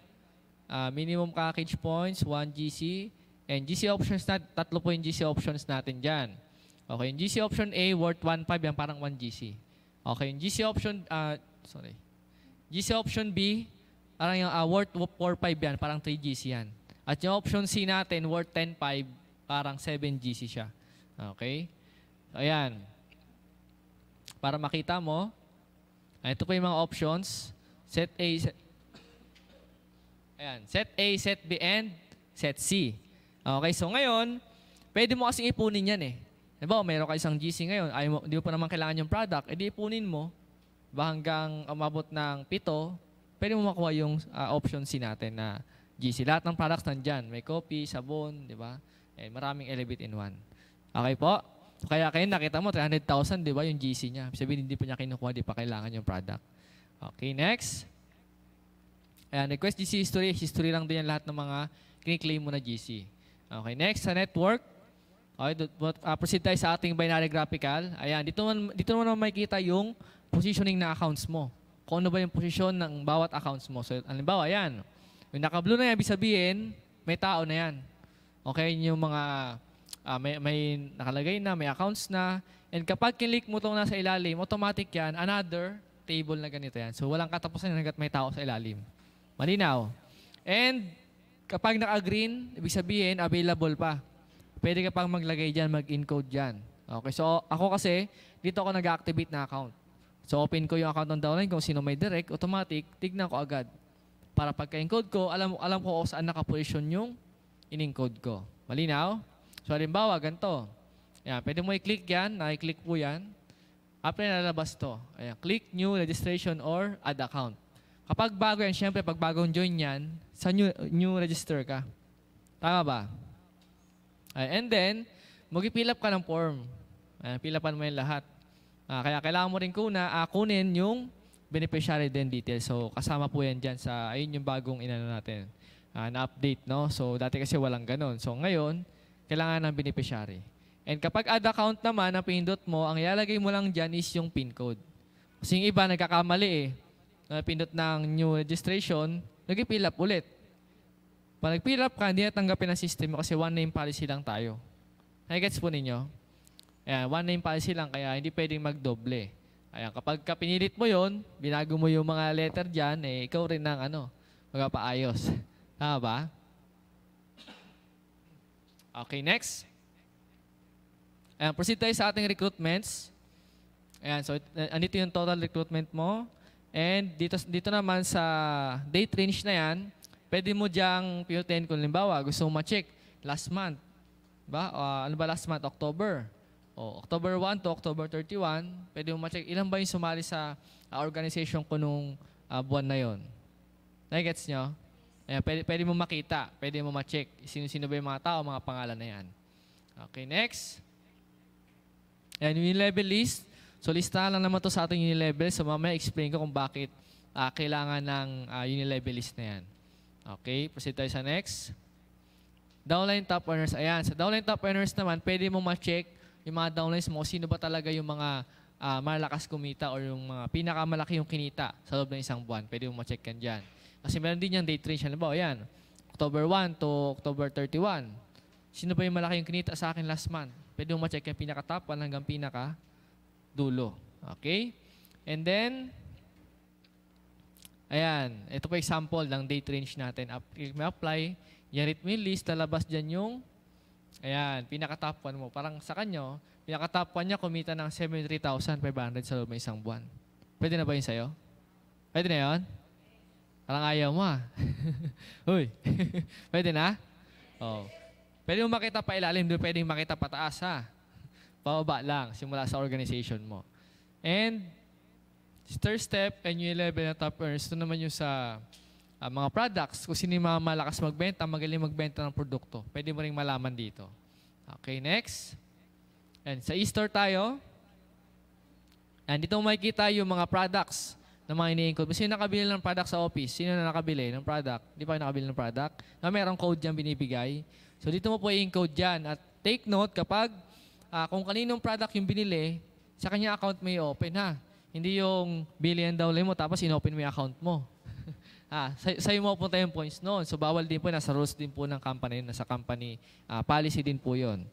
uh, minimum package points, 1 GC, and GC options, nat tatlo po yung GC options natin dyan. Okay, yung GC option A, worth 1.5, yan parang 1 GC. Okay, yung GC option, uh, sorry, GC option B, parang yung uh, worth 4.5 yan, parang 3 GC yan. At yung option C natin, worth 10.5, parang 7 GC siya. Okay? Ayan. Para makita mo, ah, ito po yung mga options. Set A, set, ayan, set A, set B, and set C. Okay, so ngayon, pwede mo kasi ipunin yan eh. Diba, meron ka isang GC ngayon, ay mo, hindi mo pa naman kailangan yung product, edi ipunin mo, ba hanggang umabot ng pito, pwede mo makuha yung uh, option C natin na GC. Lahat ng products nandyan. May coffee, sabon, di ba? Eh, maraming elevate in one. Okay po? Kaya kayo nakita mo, 300,000, di ba, yung GC niya. Sabihin, hindi pa niya kinukuha, di pa kailangan yung product. Okay, next. Ayan, request GC history. History lang din yan lahat ng mga kiniklaim mo na GC. Okay, next, sa network. Okay, uh, proceed tayo sa ating binary graphical. Ayan, dito, man, dito naman makikita yung positioning na accounts mo. Kung ano ba yung posisyon ng bawat accounts mo. So, halimbawa, ayan. Yung naka-blue na yan, ibig sabihin, may tao na yan. Okay, yung mga uh, may, may nakalagay na, may accounts na. And kapag kinlik mo itong nasa ilalim, automatic yan, another table na ganito yan. So walang katapusan yan hanggat may tao sa ilalim. Malinaw. And kapag naka-green, ibig sabihin available pa. Pwede ka pang maglagay dyan, mag-encode dyan. Okay, so ako kasi, dito ako nag-activate na account. So open ko yung account ng downline, kung sino may direct, automatic, tignan ko agad. Para pagka-encode ko, alam, alam ko kung saan nakaposition yung in-encode ko. Malinaw? So halimbawa, ganito. Ayan, pwede mo i-click yan. Na-click po yan. After nalalabas to. Ayan, click new registration or add account. Kapag bago yan, syempre pag bagong join yan, sa new, new register ka. Tama ba? Ayan, and then, mag-fill up ka ng form. Ayan, fill upan mo yung lahat. Ah, kaya kailangan mo rin kuna, ah, kunin yung beneficiary din details. So kasama po yan dyan sa, ayun yung bagong inano natin, ah, na-update, no? So dati kasi walang ganun. So ngayon, kailangan ng beneficiary. And kapag add account naman na pindot mo, ang ilalagay mo lang dyan is yung PIN code. Kasi yung iba nagkakamali eh. Na pindot ng new registration, nag-fill up ulit. Pag nag-fill up ka, hindi natanggapin ang system kasi one name policy lang tayo. Nag-gets po ninyo? Ayan, one name policy lang kaya hindi pwedeng magdoble. Ayan, kapag ka pinilit mo yon, binago mo yung mga letter dyan, eh, ikaw rin ang ano, magpapaayos. Tama ba? Okay, next. Ayan, proceed tayo sa ating recruitments. Ayan, so andito yung total recruitment mo. And dito, dito naman sa date range na yan, pwede mo diyang pinutin kung limbawa gusto mo ma-check last month. Ba? Uh, ano ba last month? October. O, October 1 to October 31, pwede mo ma-check ilan ba yung sumali sa uh, organization ko nung uh, buwan na yon. Nagets nyo? Ayan, pwede, pwede mo makita, pwede mo ma-check. Sino-sino ba yung mga tao, mga pangalan na yan. Okay, next. Ayan, yung level list. So, listahan lang naman to sa ating unilevel. So, mamaya explain ko kung bakit uh, kailangan ng uh, unilevel list na yan. Okay, proceed tayo sa next. Downline top earners. Ayan, sa downline top earners naman, pwede mo ma-check yung mga downlines mo. Sino ba talaga yung mga uh, ah, malakas kumita or yung mga pinakamalaki yung kinita sa loob ng isang buwan. Pwede mo ma-check yan dyan. Kasi meron din yung date range. Halimbawa, yan. October 1 to October 31. Sino ba yung malaki yung kinita sa akin last month? Pwede mo ma-check yung pinaka-top hanggang pinaka-dulo. Okay? And then, ayan. Ito po example ng date range natin. Up, click may apply. Yan rate list. Lalabas dyan yung Ayan, pinaka-top mo. Parang sa kanyo, pinaka-top niya kumita ng 73,500 sa loob ng isang buwan. Pwede na ba yun sa'yo? Pwede na yun? Parang ayaw mo ah. *laughs* Uy, *laughs* pwede na? Oh. Pwede mo makita pa ilalim, pwede pwede makita pataas ha. Pababa lang, simula sa organization mo. And third step and yung level na top earners, ito naman yung sa uh, mga products. Kung sino yung malakas magbenta, magaling magbenta ng produkto. Pwede mo rin malaman dito. Okay, next. And sa e-store tayo. And dito makikita yung mga products na mga ini-include. Sino nakabili ng product sa office? Sino na nakabili ng product? Di ba nakabili ng product? Na merong code yan binibigay. So dito mo po i-encode yan. At take note kapag uh, kung kaninong product yung binili, sa kanya account mo i-open ha. Hindi yung billion dollar mo tapos in-open mo yung account mo. *laughs* ah, sa'yo sa mo punta yung points noon. So bawal din po, nasa rules din po ng company, nasa company uh, policy din po yon.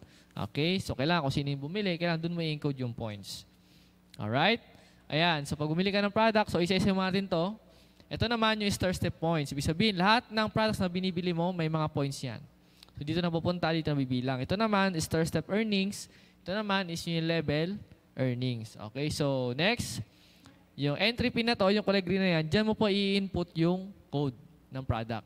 Okay? So kailangan kung sino yung bumili, kailangan doon mo i-encode yung points. Alright? Ayan, so pag bumili ka ng product, so isa-isa natin to. Ito naman yung star step points. Ibig sabihin, lahat ng products na binibili mo, may mga points yan. So dito na pupunta, dito na bibilang. Ito naman, star step earnings. Ito naman is yung level earnings. Okay, so next, yung entry pin na to, yung kulay green na yan, dyan mo po i-input yung code ng product.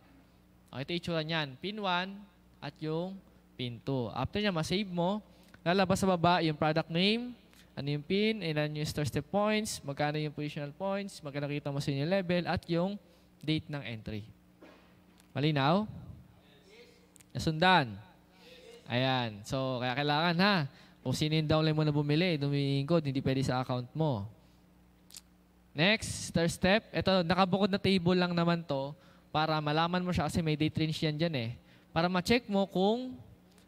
Okay, ito itsura niyan. Pin 1 at yung pin 2. After niya, masave mo. Lalabas sa baba yung product name, ano yung pin, ilan yung star step points, magkano yung positional points, magkano kita mo sa inyo level, at yung date ng entry. Malinaw? Nasundan? Ayan. So, kaya kailangan ha. Kung sino yung downline mo na bumili, dumiingkod, hindi pwede sa account mo. Next, third step. Ito, nakabukod na table lang naman to para malaman mo siya kasi may date range yan dyan eh. Para ma-check mo kung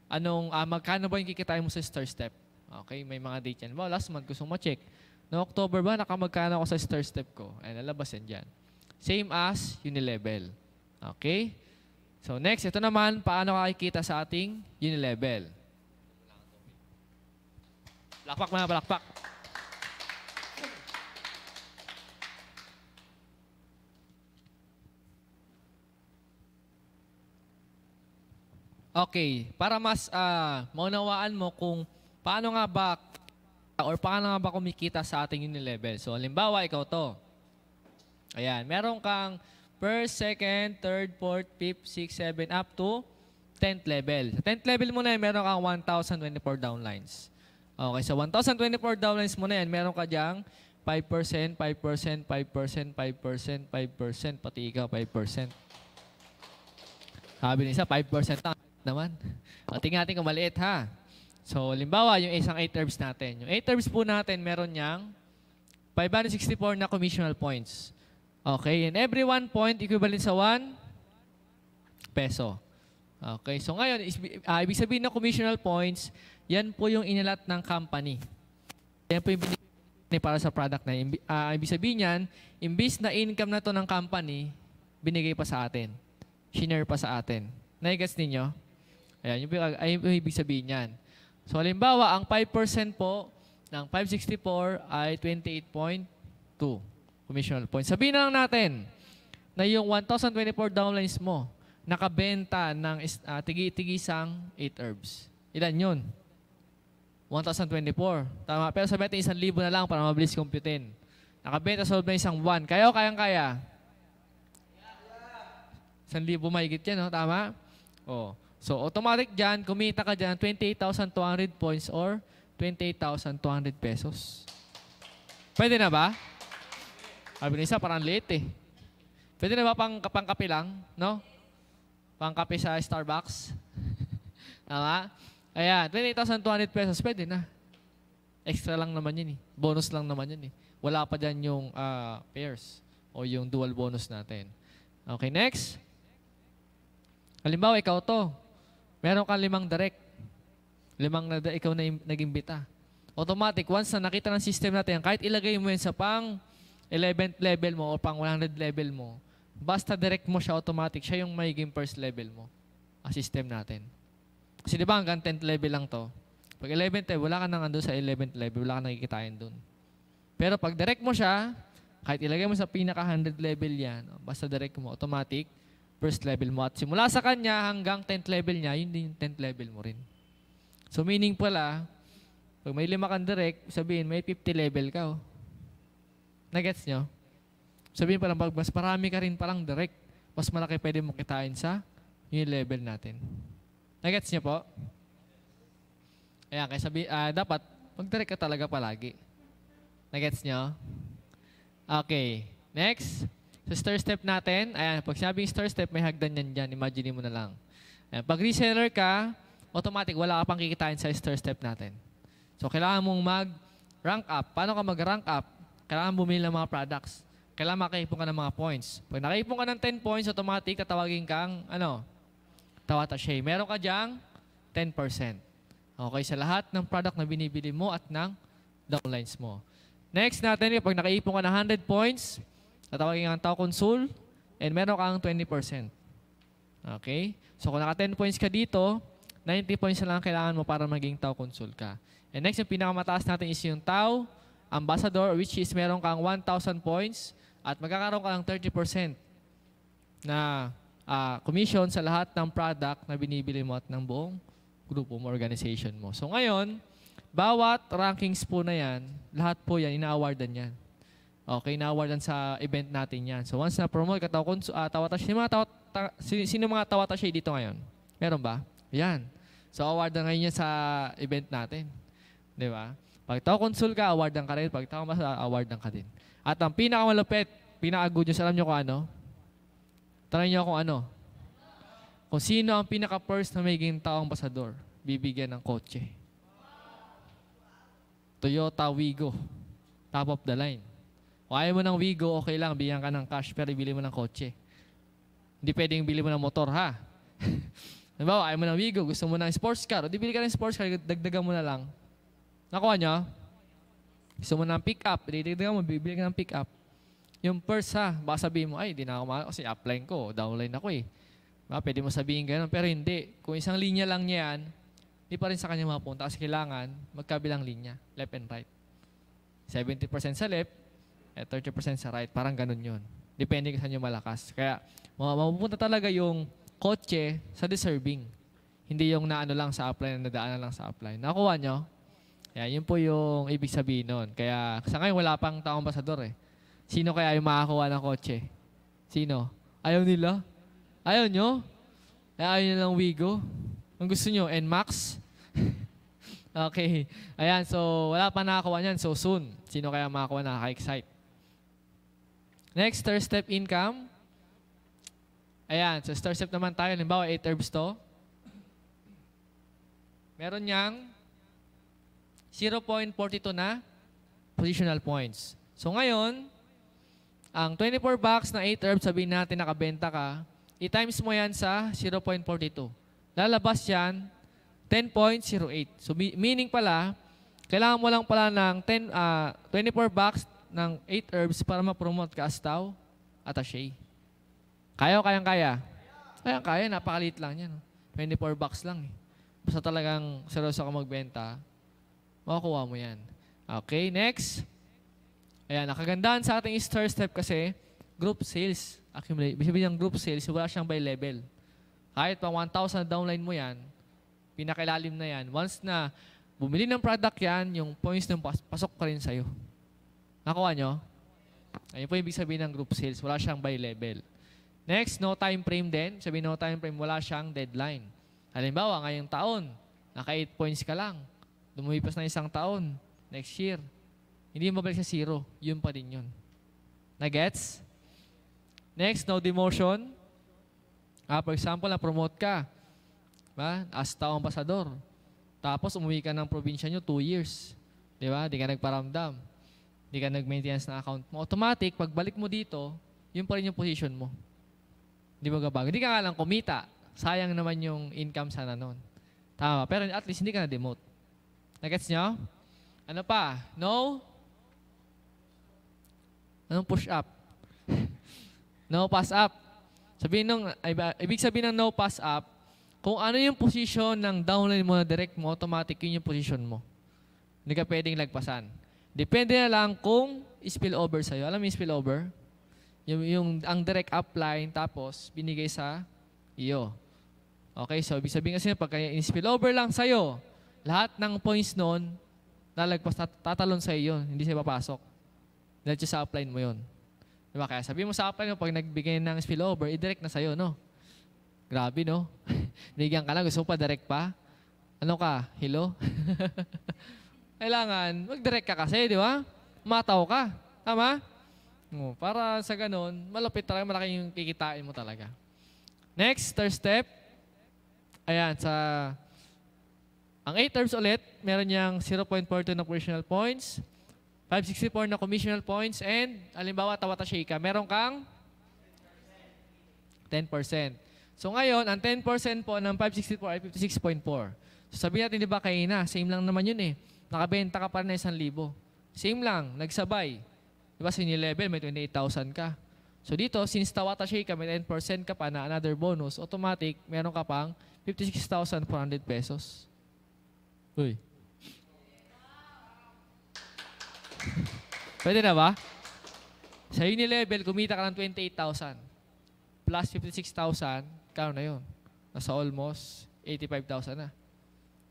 anong, ah, magkano ba yung kikitain mo sa star step. Okay, may mga date yan. Well, last month gusto mo check. No October ba, nakamagkano ako sa star step ko? Ay, nalabasin dyan. Same as Unilevel. Okay? So next, ito naman, paano kakikita sa ating Unilevel? Lakpak mga palakpak. Okay, para mas uh, maunawaan mo kung paano nga ba or paano nga ba kumikita sa ating level? So, halimbawa, ikaw to. Ayan, meron kang first, second, third, fourth, fifth, sixth, seven, up to 10th level. Sa 10th level mo na yan, meron kang 1,024 downlines. Okay, sa so 1,024 downlines mo na yan, meron ka diyan 5%, 5%, 5%, 5%, 5%, pati ikaw 5%. Sabi niya, 5% naman. O *laughs* tingnan natin kung maliit ha. So, limbawa, yung isang 8 herbs natin. Yung 8 herbs po natin, meron niyang 564 na commissional points. Okay, and every 1 point equivalent sa 1 peso. Okay, so ngayon, uh, ibig sabihin ng commissional points, yan po yung inilat ng company. Yan po yung binigay para sa product na yun. Uh, ah, ibig sabihin niyan, imbis na income na to ng company, binigay pa sa atin. Shinare pa sa atin. Naigas ninyo? Ayan, yung, ay, yung ibig sabihin niyan. So halimbawa, ang 5% po ng 564 ay 28.2 commissional point. Sabihin na lang natin na yung 1,024 downlines mo nakabenta ng uh, ah, tigi-tigisang 8 herbs. Ilan yun? 1,024. Tama. Pero sabi natin libo na lang para mabilis computein. Nakabenta solve na isang 1. Kaya o kayang-kaya? 1,000 mahigit yan, no? Tama? Oh. So automatic dyan, kumita ka dyan 28,200 points or 28,200 pesos. Pwede na ba? Sabi ng isa, parang late eh. Pwede na ba pang, kape lang? No? Pang kape sa Starbucks? *laughs* Tama? Ayan, 28,200 pesos. Pwede na. Extra lang naman yun eh. Bonus lang naman yun eh. Wala pa dyan yung uh, pairs o yung dual bonus natin. Okay, next. Halimbawa, ikaw to. Meron kang limang direct. Limang na da, ikaw na naging bita. Automatic, once na nakita ng system natin yan, kahit ilagay mo yan sa pang 11th level mo o pang 100 level mo, basta direct mo siya automatic, siya yung game first level mo. Ang system natin. Kasi di ba hanggang 10th level lang to? Pag 11th level, eh, wala ka nang andun sa 11th level, wala ka nakikitain dun. Pero pag direct mo siya, kahit ilagay mo sa pinaka 100 level yan, basta direct mo, automatic, first level mo. At simula sa kanya hanggang 10th level niya, yun din yung 10th level mo rin. So meaning pala, pag may lima kang direct, sabihin may 50 level ka. Oh. Nagets nyo? Sabihin pala, pag mas parami ka rin palang direct, mas malaki pwede mo kitain sa yung level natin. Nagets nyo po? Ayan, kaya sabi, uh, dapat mag-direct ka talaga palagi. Nagets nyo? Okay. Next. So stir step natin, ayan, pag sinabing stir step, may hagdan yan dyan. Imagine mo na lang. Ayan, pag reseller ka, automatic, wala ka pang kikitain sa stir step natin. So, kailangan mong mag-rank up. Paano ka mag-rank up? Kailangan bumili ng mga products. Kailangan makaipon ka ng mga points. Pag nakaipon ka ng 10 points, automatic, tatawagin kang, ano, Tawata Shay. Meron ka dyang 10%. Okay, sa lahat ng product na binibili mo at ng downlines mo. Next natin, kapag nakaipon ka ng 100 points, tatawagin kang tau consul and meron kang 20%. Okay? So kung naka 10 points ka dito, 90 points na lang kailangan mo para maging tau consul ka. And next, yung pinakamataas natin is yung tau ambassador which is meron kang 1,000 points at magkakaroon ka ng 30% na uh, commission sa lahat ng product na binibili mo at ng buong grupo mo, organization mo. So ngayon, bawat rankings po na yan, lahat po yan, ina-awardan yan. Okay, na-awardan sa event natin yan. So once na-promote, kataw ko, uh, ah, tawata Sino mga, tawa, ta, sino mga tawata dito ngayon? Meron ba? Yan. So awardan ngayon niya sa event natin. Di ba? Pag tao consul ka, awardan ka rin. Pag tao mas, ah, awardan ka din. At ang pinakamalupit, pinaka-good news, alam niyo kung ano? Tanay niyo kung ano? Kung sino ang pinaka-first na magiging taong ambasador, bibigyan ng kotse. Toyota Wigo. Top of the line. O ayaw mo ng Wigo, okay lang, bihan ka ng cash, pero bili mo ng kotse. Hindi pwedeng bili mo ng motor, ha? *laughs* Halimbawa, ayaw mo ng Wigo, gusto mo ng sports car, o di bili ka ng sports car, dagdagan mo na lang. Nakuha niyo? Gusto mo ng pick-up, dagdagan mo, bibili ka ng pick-up. Yung purse, ha? Baka sabihin mo, ay, di na ako makakas, kasi upline ko, downline ako eh. Ba, pwede mo sabihin ganun, pero hindi. Kung isang linya lang niya yan, hindi pa rin sa kanya mapunta kasi kailangan magkabilang linya, left and right. 70% sa left, eh, 30% sa right. Parang ganun yun. Depende kung saan yung malakas. Kaya mapupunta talaga yung kotse sa deserving. Hindi yung naano lang sa upline, na nadaanan lang sa upline. Nakuha nyo? Ayan, yun po yung ibig sabihin nun. Kaya sa ngayon, wala pang taong basador eh. Sino kaya yung makakuha ng kotse? Sino? Ayaw nila? Ayaw nyo? Eh, ayaw nyo ng Wigo? Ang gusto nyo, NMAX? *laughs* okay. Ayan, so wala pa nakakuha niyan. So soon, sino kaya makakuha na? Nakaka-excite. Next, third step income. Ayan, sa so third step naman tayo, halimbawa 8 herbs to. Meron niyang 0.42 na positional points. So ngayon, ang 24 bucks na 8 herbs, sabihin natin nakabenta ka, i-times mo yan sa 0.42. Lalabas yan, 10.08. So meaning pala, kailangan mo lang pala ng 10, uh, 24 bucks ng eight herbs para ma-promote ka as tao at as shay. Kaya o kayang kaya? Kayang kaya, napakaliit lang yan. 24 bucks lang eh. Basta talagang seryoso ka magbenta, makukuha mo yan. Okay, next. Ayan, nakagandahan sa ating star step kasi group sales accumulate. Ibig sabihin ng group sales, wala siyang by level. Kahit pa 1,000 downline mo yan, pinakailalim na yan. Once na bumili ng product yan, yung points ng pasok ka rin sa'yo. Nakuha nyo? Ayun po yung ibig sabihin ng group sales. Wala siyang by level. Next, no time frame din. Sabi no time frame, wala siyang deadline. Halimbawa, ngayong taon, naka 8 points ka lang. Dumuhipas na isang taon. Next year, hindi mo mabalik sa zero. Yun pa din yun. Nagets? Next, no demotion. Ah, for example, na-promote ka. Ba? As taong pasador. Tapos umuwi ka ng probinsya nyo, 2 years. Di ba? Di ka nagparamdam hindi ka nag-maintenance ng account mo, automatic, pagbalik mo dito, yun pa rin yung position mo. Hindi mo gabago. Hindi ka nga lang kumita. Sayang naman yung income sana noon. Tama. Pero at least hindi ka na-demote. Nagets nyo? Ano pa? No? Anong push up? *laughs* no pass up. Sabihin nung, ibig sabihin ng no pass up, kung ano yung position ng downline mo na direct mo, automatic yun yung position mo. Hindi ka pwedeng lagpasan. Depende na lang kung spill spillover sa'yo. Alam mo yung spill over? Yung, yung ang direct upline tapos binigay sa iyo. Okay, so ibig sabihin kasi pag in-spill over lang sa'yo, lahat ng points noon, lalagpas, tat tatalon sa iyo, hindi siya papasok. Diretso sa upline mo yon. Di ba? Kaya sabi mo sa upline mo, pag nagbigay ng spillover, i-direct na sa'yo, no? Grabe, no? *laughs* Bigyan ka lang, gusto mo pa direct pa? Ano ka? Hello? *laughs* kailangan mag-direct ka kasi, di ba? Mataw ka. Tama? O, para sa ganun, malapit talaga, malaki yung kikitain mo talaga. Next, third step. Ayan, sa... Ang 8 terms ulit, meron niyang 0.42 na personal points, 564 na commissional points, and alimbawa, tawata shika, meron kang 10%. So ngayon, ang 10% po ng 564 ay 56.4. So sabihin natin, di ba, kay Ina, same lang naman yun eh nakabenta ka pa rin ng 1,000. Same lang, nagsabay. Di ba, level, may 28,000 ka. So dito, since Tawata Sheikha, may 10% ka pa na another bonus, automatic, meron ka pang 56,400 pesos. Uy. *laughs* Pwede na ba? Sa Unilevel, kumita ka ng 28,000. Plus 56,000, kano na yon Nasa almost 85,000 na.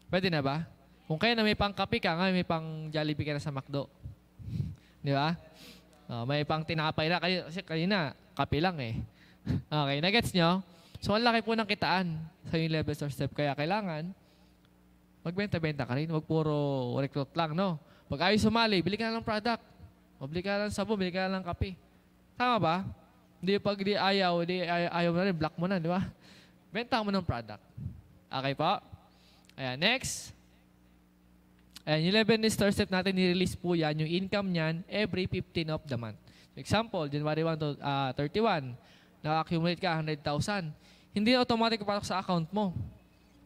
Pwede na ba? Kung kaya na may pang kape ka, nga may pang Jollibee ka na sa McDo. *laughs* Di ba? Uh, may pang tinapay na. Kayo, kasi kanina, kape lang eh. *laughs* okay, nagets nyo? So, ang laki po ng kitaan sa yung levels or step. Kaya kailangan, magbenta-benta ka rin. Huwag puro recruit lang, no? Pag ayaw sumali, bili ka na lang product. Mabili ka na lang sabon, bili ka na lang kape. Tama ba? Hindi pag di ayaw, di ayaw, ayaw na rin, block mo na, di ba? Benta mo ng product. Okay po? Ayan, next. And yung 11 star step natin, nirelease po yan, yung income niyan, every 15 of the month. For example, January 1 to uh, ah, 31, na accumulate ka 100,000. Hindi automatic patok sa account mo.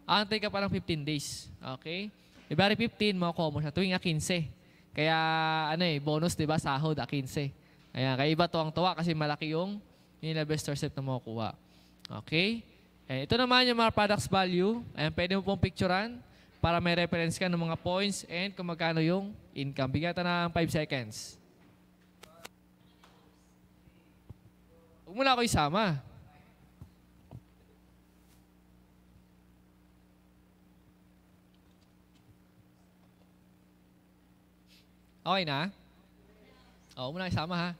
Antay ka pa ng 15 days. Okay? February eh, 15, makukuha mo siya tuwing 15. Kaya ano eh, bonus 'di ba sahod 15. Ayan, kaya iba to ang tuwa kasi malaki yung yung investor step na makukuha. Okay? And eh, ito naman yung mga products value. Ayan, pwede mo pong picturean para may reference ka ng mga points and kung magkano yung income. Bigyan tayo ng 5 seconds. Huwag mo na ako isama. Okay na? Oo, oh, muna isama ha.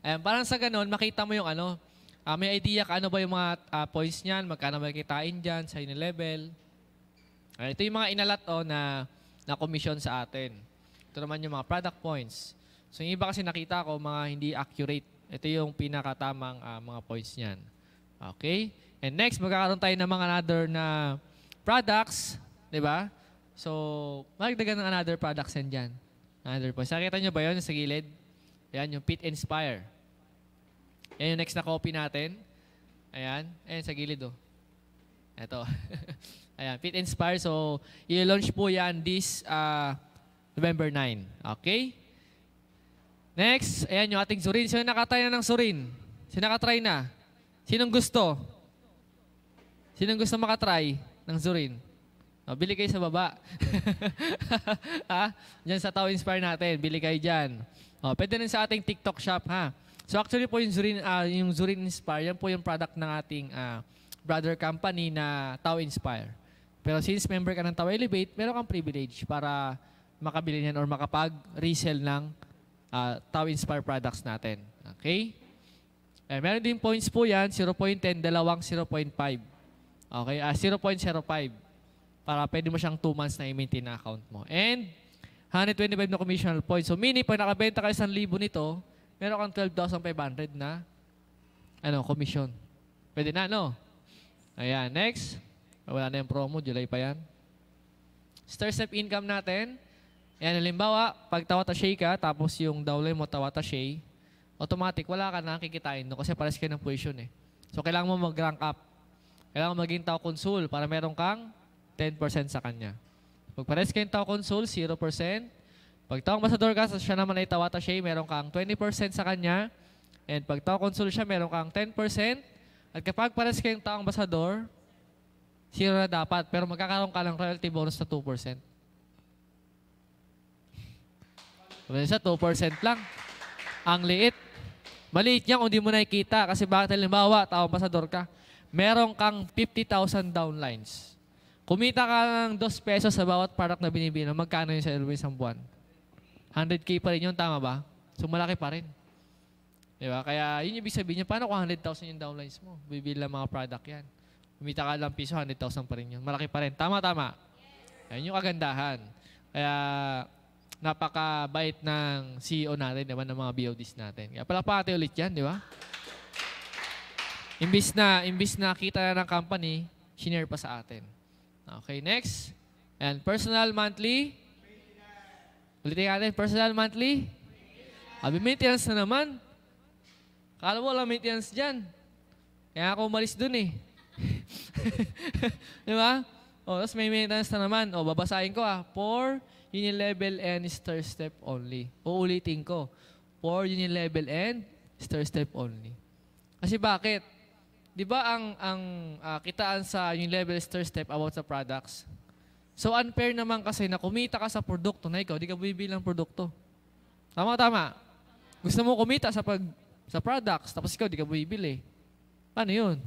*laughs* Ayan, parang sa ganun, makita mo yung ano, uh, may idea ka ano ba yung mga uh, points niyan, magkano ba kitain dyan sa level. Right, ito yung mga inalat oh, na, na commission sa atin. Ito naman yung mga product points. So yung iba kasi nakita ko mga hindi accurate. Ito yung pinakatamang uh, mga points niyan. Okay? And next, magkakaroon tayo ng mga another na products. Di ba? So, magdagan ng another products yan dyan. Another points. Nakita nyo ba yun sa gilid? Yan, yung Pit Inspire. Yan yung next na copy natin. Ayan. Ayan, sa gilid oh. Ito. *laughs* Ayan, Fit Inspire. So, i-launch po yan this uh, November 9. Okay? Next, ayan yung ating surin. Sino nakatry na ng surin? Sino nakatry na? Sinong gusto? Sinong gusto makatry ng surin? O, oh, bili kayo sa baba. *laughs* ha? Diyan sa tao inspire natin. Bili kayo dyan. O, oh, pwede rin sa ating TikTok shop, ha? So actually po yung Zurin, uh, ah, yung Zurin Inspire, yan po yung product ng ating uh, brother company na Tao Inspire. Pero since member ka ng Tawa Elevate, meron kang privilege para makabili niyan or makapag-resell ng uh, ah, Tawa Inspire products natin. Okay? Eh, meron din points po yan, 0.10, dalawang 0.5. Okay, uh, ah, 0.05 para pwede mo siyang 2 months na i-maintain na account mo. And 125 na commissional points. So mini, pag nakabenta ka 1,000 nito, meron kang 12,500 na ano, commission. Pwede na, no? Ayan, next. Wala na yung promo, July pa yan. Stair step income natin. Yan, halimbawa, pag tawata shay ka, tapos yung downline mo tawata shay, automatic, wala ka nakikitain no, kasi pares kayo ng position eh. So, kailangan mo mag-rank up. Kailangan mo maging tao console para meron kang 10% sa kanya. Pag pares kayong tao console, 0%. Pag tao ambassador ka, siya naman ay tawata shay, meron kang 20% sa kanya. And pag tao console siya, meron kang 10%. At kapag pares kayong tao ambassador, Zero na dapat, pero magkakaroon ka ng royalty bonus na 2%. Pwede siya, 2% lang. Ang liit. Maliit niya kung di mo nakikita. Kasi bakit halimbawa, tao pasador ka, meron kang 50,000 downlines. Kumita ka ng 2 pesos sa bawat product na binibili. Magkano yun sa isang buwan? 100K pa rin yun, tama ba? So malaki pa rin. Di ba? Kaya yun yung ibig sabihin niya, paano kung 100,000 yung downlines mo? Bibili lang mga product yan kumita ka lang piso, 100,000 pa rin yun. Malaki pa rin. Tama, tama. Ayan yung kagandahan. Kaya napakabait ng CEO natin, di ba, ng mga BODs natin. Kaya palapate ulit yan, di ba? Imbis na, imbis na kita na ng company, shinare pa sa atin. Okay, next. And personal monthly. Ulitin natin, personal monthly. Abi, maintenance na naman. Kala mo walang maintenance dyan. Kaya ako umalis dun eh. *laughs* Di ba? O, oh, tapos may maintenance na naman. O, oh, babasahin ko ah. For level and stir step only. Uulitin ko. For level and stir step only. Kasi bakit? Di ba ang, ang uh, kitaan sa level stir step about sa products? So unfair naman kasi na kumita ka sa produkto na ikaw, di ka bibili ng produkto. Tama, tama. Gusto mo kumita sa pag sa products, tapos ikaw di ka bibili. Paano yun?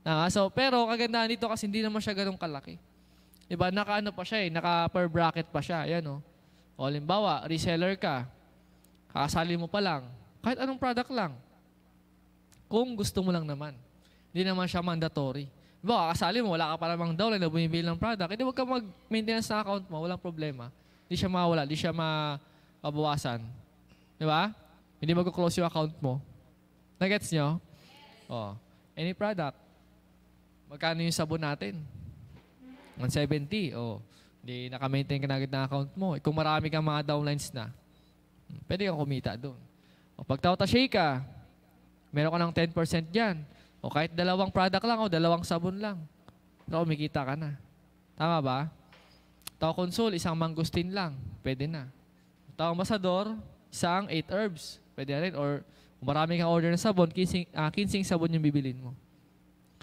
Uh, so, pero kagandahan nito kasi hindi naman siya ganun kalaki. Diba, naka ano pa siya eh, naka per bracket pa siya. Ayan oh. o. O, limbawa, reseller ka. Kakasali mo pa lang. Kahit anong product lang. Kung gusto mo lang naman. Hindi naman siya mandatory. Diba, kakasali mo, wala ka pa namang downline na bumibili ng product. Hindi, eh, wag ka mag-maintenance ng account mo, walang problema. Hindi siya mawala, hindi siya mabawasan. Diba? Hindi mag-close yung account mo. Nagets nyo? Yes. Oh. Any product. Magkano yung sabon natin? 170. Oh. Hindi naka-maintain ka na agad ng account mo. Eh, kung marami kang mga downlines na, hmm, pwede kang kumita doon. O pag tautashay ka, meron ka ng 10% dyan. O kahit dalawang product lang o dalawang sabon lang. Pero kumikita ka na. Tama ba? Tao console, isang mangustin lang. Pwede na. Tao ambasador, isang 8 herbs. Pwede na rin. Or kung marami kang order ng sabon, 15, uh, 15 sabon yung bibilin mo.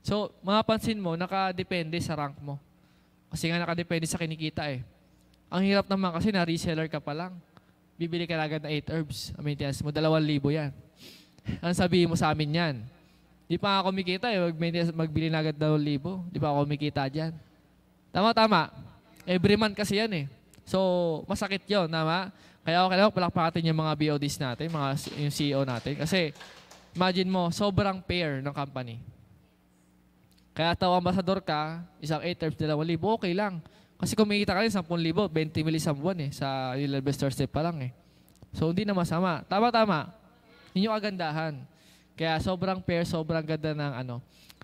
So, mapapansin mo, nakadepende sa rank mo. Kasi nga nakadepende sa kinikita eh. Ang hirap naman kasi na reseller ka pa lang. Bibili ka agad na 8 herbs. Ang maintenance mo, 2,000 yan. Ang sabihin mo sa amin yan. Di pa ako kumikita eh. magbili na agad 2,000. Di pa ako kumikita dyan. Tama, tama. Every month kasi yan eh. So, masakit yon tama? Kaya ako kailangan palakpakatin yung mga BODs natin, mga, yung CEO natin. Kasi, imagine mo, sobrang pair ng company. Kaya tawa ambasador ka, isang 8 terms, 2,000, okay lang. Kasi kumikita ka rin 10,000, 20 mil isang buwan eh, sa Little Best Thursday pa lang eh. So hindi na masama. Tama-tama. Yun yung agandahan. Kaya sobrang fair, sobrang ganda ng ano,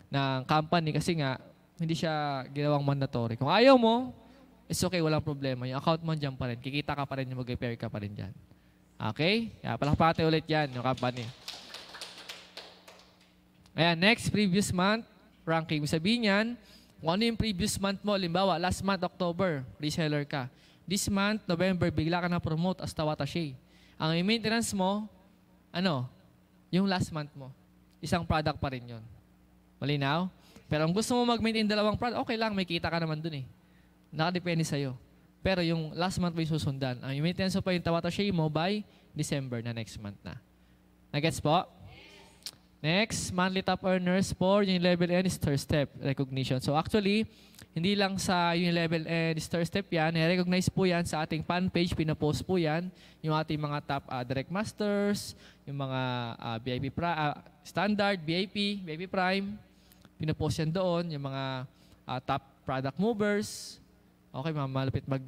ng company kasi nga, hindi siya ginawang mandatory. Kung ayaw mo, it's okay, walang problema. Yung account mo dyan pa rin. Kikita ka pa rin, mag-repair ka pa rin dyan. Okay? Kaya palakpate ulit yan, yung company. Ayan, next, previous month ranking. Sabihin niyan, kung ano yung previous month mo, limbawa, last month, October, reseller ka. This month, November, bigla ka na-promote as Tawata Tawatashe. Ang maintenance mo, ano, yung last month mo. Isang product pa rin yun. Malinaw? Pero ang gusto mo mag-maintain dalawang product, okay lang, may kita ka naman dun eh. Nakadepende sa'yo. Pero yung last month mo yung susundan. Ang maintenance mo pa yung Tawata Tawatashe mo by December na next month na. Nag-gets po? Next, monthly top earners for Unilevel and Stir Step recognition. So actually, hindi lang sa Unilevel and Stir Step yan, eh, recognize po yan sa ating fan page, pinapost po yan, yung ating mga top uh, direct masters, yung mga uh, ah, VIP pra- uh, standard, VIP, VIP Prime, pinapost yan doon, yung mga uh, top product movers, okay, mga malapit mag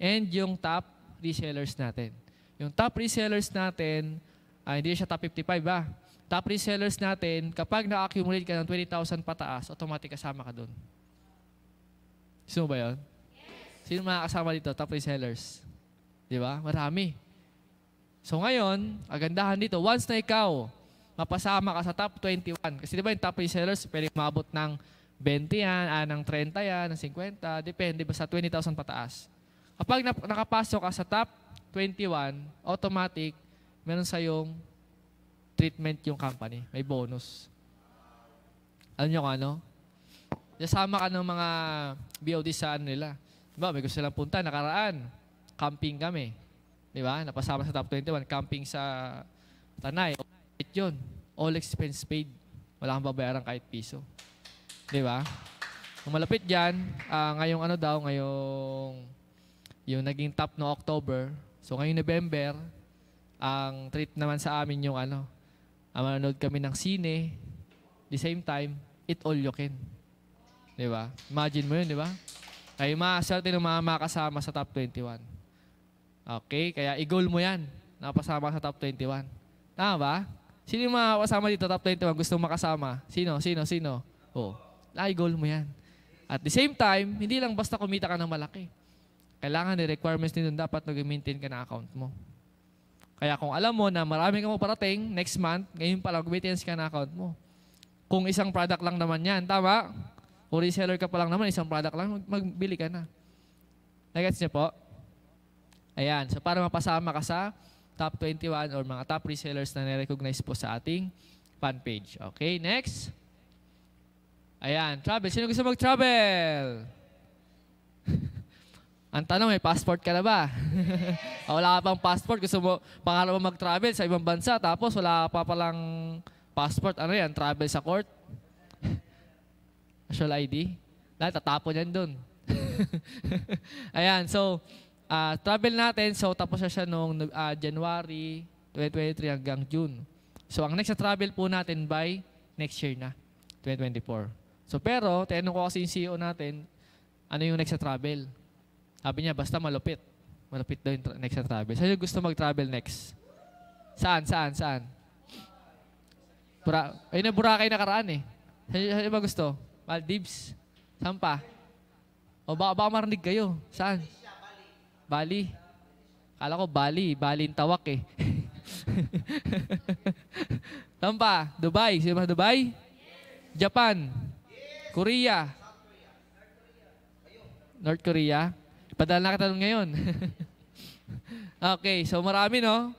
and yung top resellers natin. Yung top resellers natin, uh, hindi siya top 55 ba? Ah top resellers natin, kapag na-accumulate ka ng 20,000 pataas, automatic kasama ka doon. Sino ba yun? Yes. Sino makakasama dito? Top resellers. Di ba? Marami. So ngayon, agandahan dito, once na ikaw, mapasama ka sa top 21. Kasi di ba yung top resellers, pwede maabot ng 20 yan, ah, ng 30 yan, ng 50, depende ba sa 20,000 pataas. Kapag nakapasok ka sa top 21, automatic, meron sa yung treatment yung company. May bonus. Alam nyo kung ano? Nasama ka ng mga BOD sa ano nila. Diba, may gusto silang punta, nakaraan. Camping kami. Diba? Napasama sa top 21. Camping sa Tanay. All yun. All expense paid. Wala kang babayaran kahit piso. Diba? Kung malapit dyan, uh, ngayong ano daw, ngayong yung naging top no October. So ngayong November, ang treat naman sa amin yung ano, uh, manonood kami ng sine, the same time, it all you can. Di ba? Imagine mo yun, di ba? Ay, maaserte ng mga makasama sa top 21. Okay, kaya i-goal mo yan. Napasama sa top 21. Tama ba? Sino yung mga kasama dito, top 21, gusto makasama? Sino, sino, sino? Oh, ay, goal mo yan. At the same time, hindi lang basta kumita ka ng malaki. Kailangan ni eh, requirements nito dapat nag-maintain ka na account mo. Kaya kung alam mo na marami kang parating next month, ngayon pa lang, maintenance ka na account mo. Kung isang product lang naman yan, tama? O reseller ka pa lang naman, isang product lang, magbili ka na. Nagets niyo po? Ayan, so para mapasama ka sa top 21 or mga top resellers na nirecognize po sa ating fan page. Okay, next. Ayan, travel. Sino gusto mag-travel? Ang tanong, may passport ka na ba? *laughs* wala ka pang passport, gusto mo, pangarap mo mag-travel sa ibang bansa, tapos wala ka pa palang passport, ano yan, travel sa court? *laughs* National ID? Dahil tatapon yan dun. *laughs* Ayan, so, uh, travel natin. So, tapos na siya noong uh, January 2023 hanggang June. So, ang next na travel po natin by next year na, 2024. So, pero, tinanong ko kasi yung CEO natin, ano yung next na travel? Sabi niya, basta malupit. Malupit daw yung next na travel. Saan yung gusto mag-travel next? Saan, saan, saan? Bura Ay, na Boracay nakaraan eh. Saan, saan ba gusto? Maldives? Saan pa? O baka, baka marinig kayo. Saan? Bali. Kala ko Bali. Bali tawak eh. *laughs* saan pa? Dubai. Sino ba Dubai? Japan. Korea. North Korea. Padala na kita ngayon. *laughs* okay, so marami no?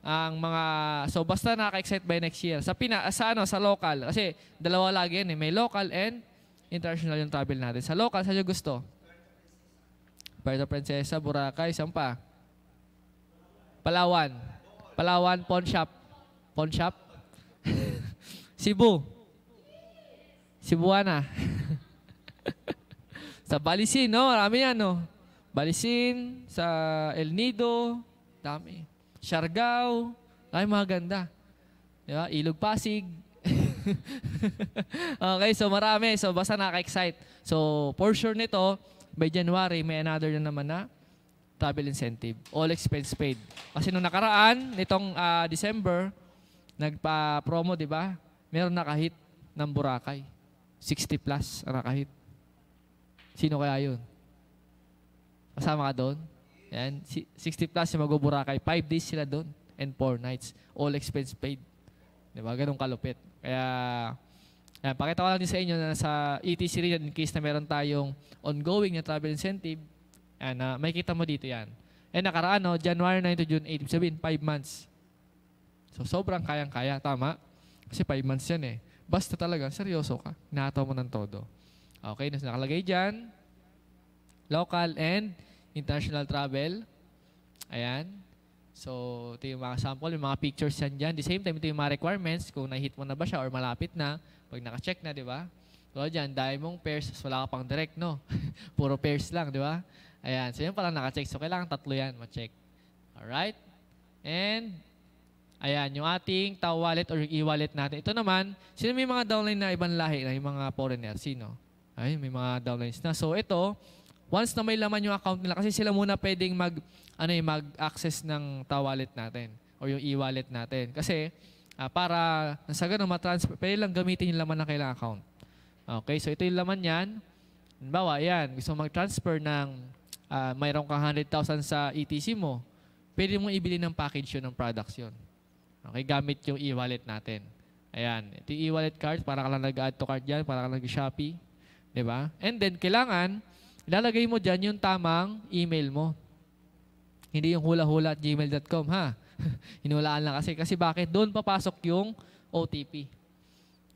Ang mga, so basta nakaka-excite by next year. Sa, pina, sa, ano, sa local, kasi dalawa lagi yan eh. May local and international yung travel natin. Sa local, sa gusto? Puerto Princesa, Boracay, saan pa? Palawan. Palawan, pawn shop. Pawn shop? *laughs* Cebu. Cebuana. *laughs* sa Balisin, no? Marami yan, no? Balisin, sa El Nido, dami. Siargao, ay mga ganda. Diba? Ilog Pasig. *laughs* okay, so marami. So basta nakaka-excite. So for sure nito, by January, may another na naman na travel incentive. All expense paid. Kasi nung nakaraan, nitong uh, December, nagpa-promo, di ba? Meron nakahit ng Boracay. 60 plus ang nakahit. Sino kaya yun? Masama ka doon? Yan. 60 plus yung mag-Boracay. 5 days sila doon and 4 nights. All expense paid. Diba? Ganong kalupit. Kaya, yan, pakita ko lang din sa inyo na sa ETC rin in case na meron tayong ongoing na travel incentive, yan, uh, may kita mo dito yan. Eh nakaraan, no, January 9 to June 8, sabihin, 5 months. So sobrang kayang-kaya, tama? Kasi 5 months yan eh. Basta talaga, seryoso ka. Nataw mo ng todo. Okay, nakalagay dyan, local and international travel. Ayan. So, ito yung mga sample, yung mga pictures yan dyan. The same time, ito yung mga requirements, kung na-hit mo na ba siya or malapit na, pag naka-check na, di ba? So, dyan, dahil mong pairs, wala ka pang direct, no? *laughs* Puro pairs lang, di ba? Ayan, so yan pala naka-check. So, kailangan tatlo yan, ma-check. Alright? And, ayan, yung ating Tao Wallet or e-wallet natin. Ito naman, sino may mga downline na ibang lahi na yung mga foreigner? Sino? Ay, may mga downlines na. So, ito, Once na may laman yung account nila, kasi sila muna pwedeng mag, ano eh, mag-access ng tawalet natin o yung e-wallet natin. Kasi uh, para sa ganun, ma-transfer pwede lang gamitin yung laman ng kailang account. Okay, so ito yung laman niyan Halimbawa, yan, gusto mag-transfer ng uh, mayroon kang 100,000 sa ETC mo, pwede mong ibili ng package yun, ng products yun. Okay, gamit yung e-wallet natin. Ayan, ito yung e-wallet card, para ka lang nag-add to card yan, para ka lang nag-Shopee. ba? Diba? And then, kailangan, Ilalagay mo dyan yung tamang email mo. Hindi yung hula-hula at gmail.com ha. *laughs* Hinulaan lang kasi. Kasi bakit? Doon papasok yung OTP.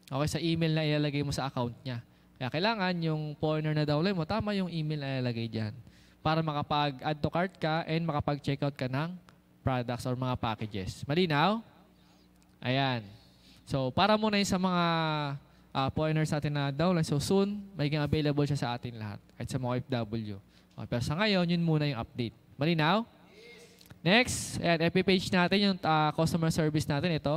Okay, sa email na ilalagay mo sa account niya. Kaya kailangan yung foreigner na download mo, tama yung email na ilalagay dyan. Para makapag-add to cart ka and makapag-checkout ka ng products or mga packages. Malinaw? Ayan. So, para muna yun sa mga uh, ah, foreigner natin na daw, So soon, magiging available siya sa atin lahat, kahit sa mga OFW. Okay, ah, pero sa ngayon, yun muna yung update. Malinaw? Next, ayan, FB page natin, yung uh, customer service natin, ito.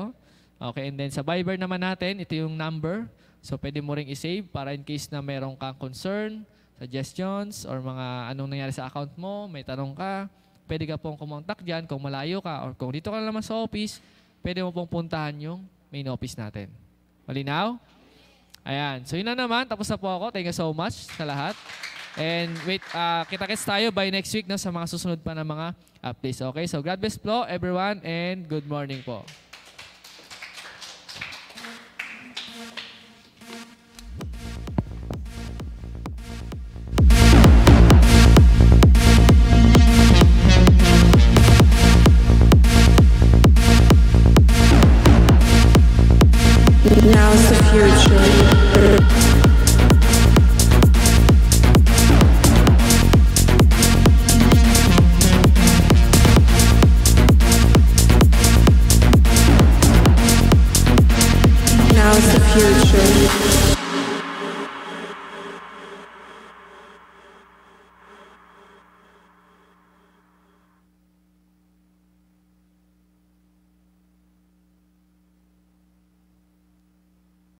Okay, and then sa Viber naman natin, ito yung number. So pwede mo ring i-save para in case na meron kang concern, suggestions, or mga anong nangyari sa account mo, may tanong ka, pwede ka pong kumontak dyan kung malayo ka or kung dito ka naman sa office, pwede mo pong puntahan yung main office natin. Malinaw? Ayan. So yun na naman. Tapos na po ako. Thank you so much sa lahat. And wait, uh, kita-kits tayo by next week na sa mga susunod pa na mga updates. Okay, so God bless po everyone and good morning po.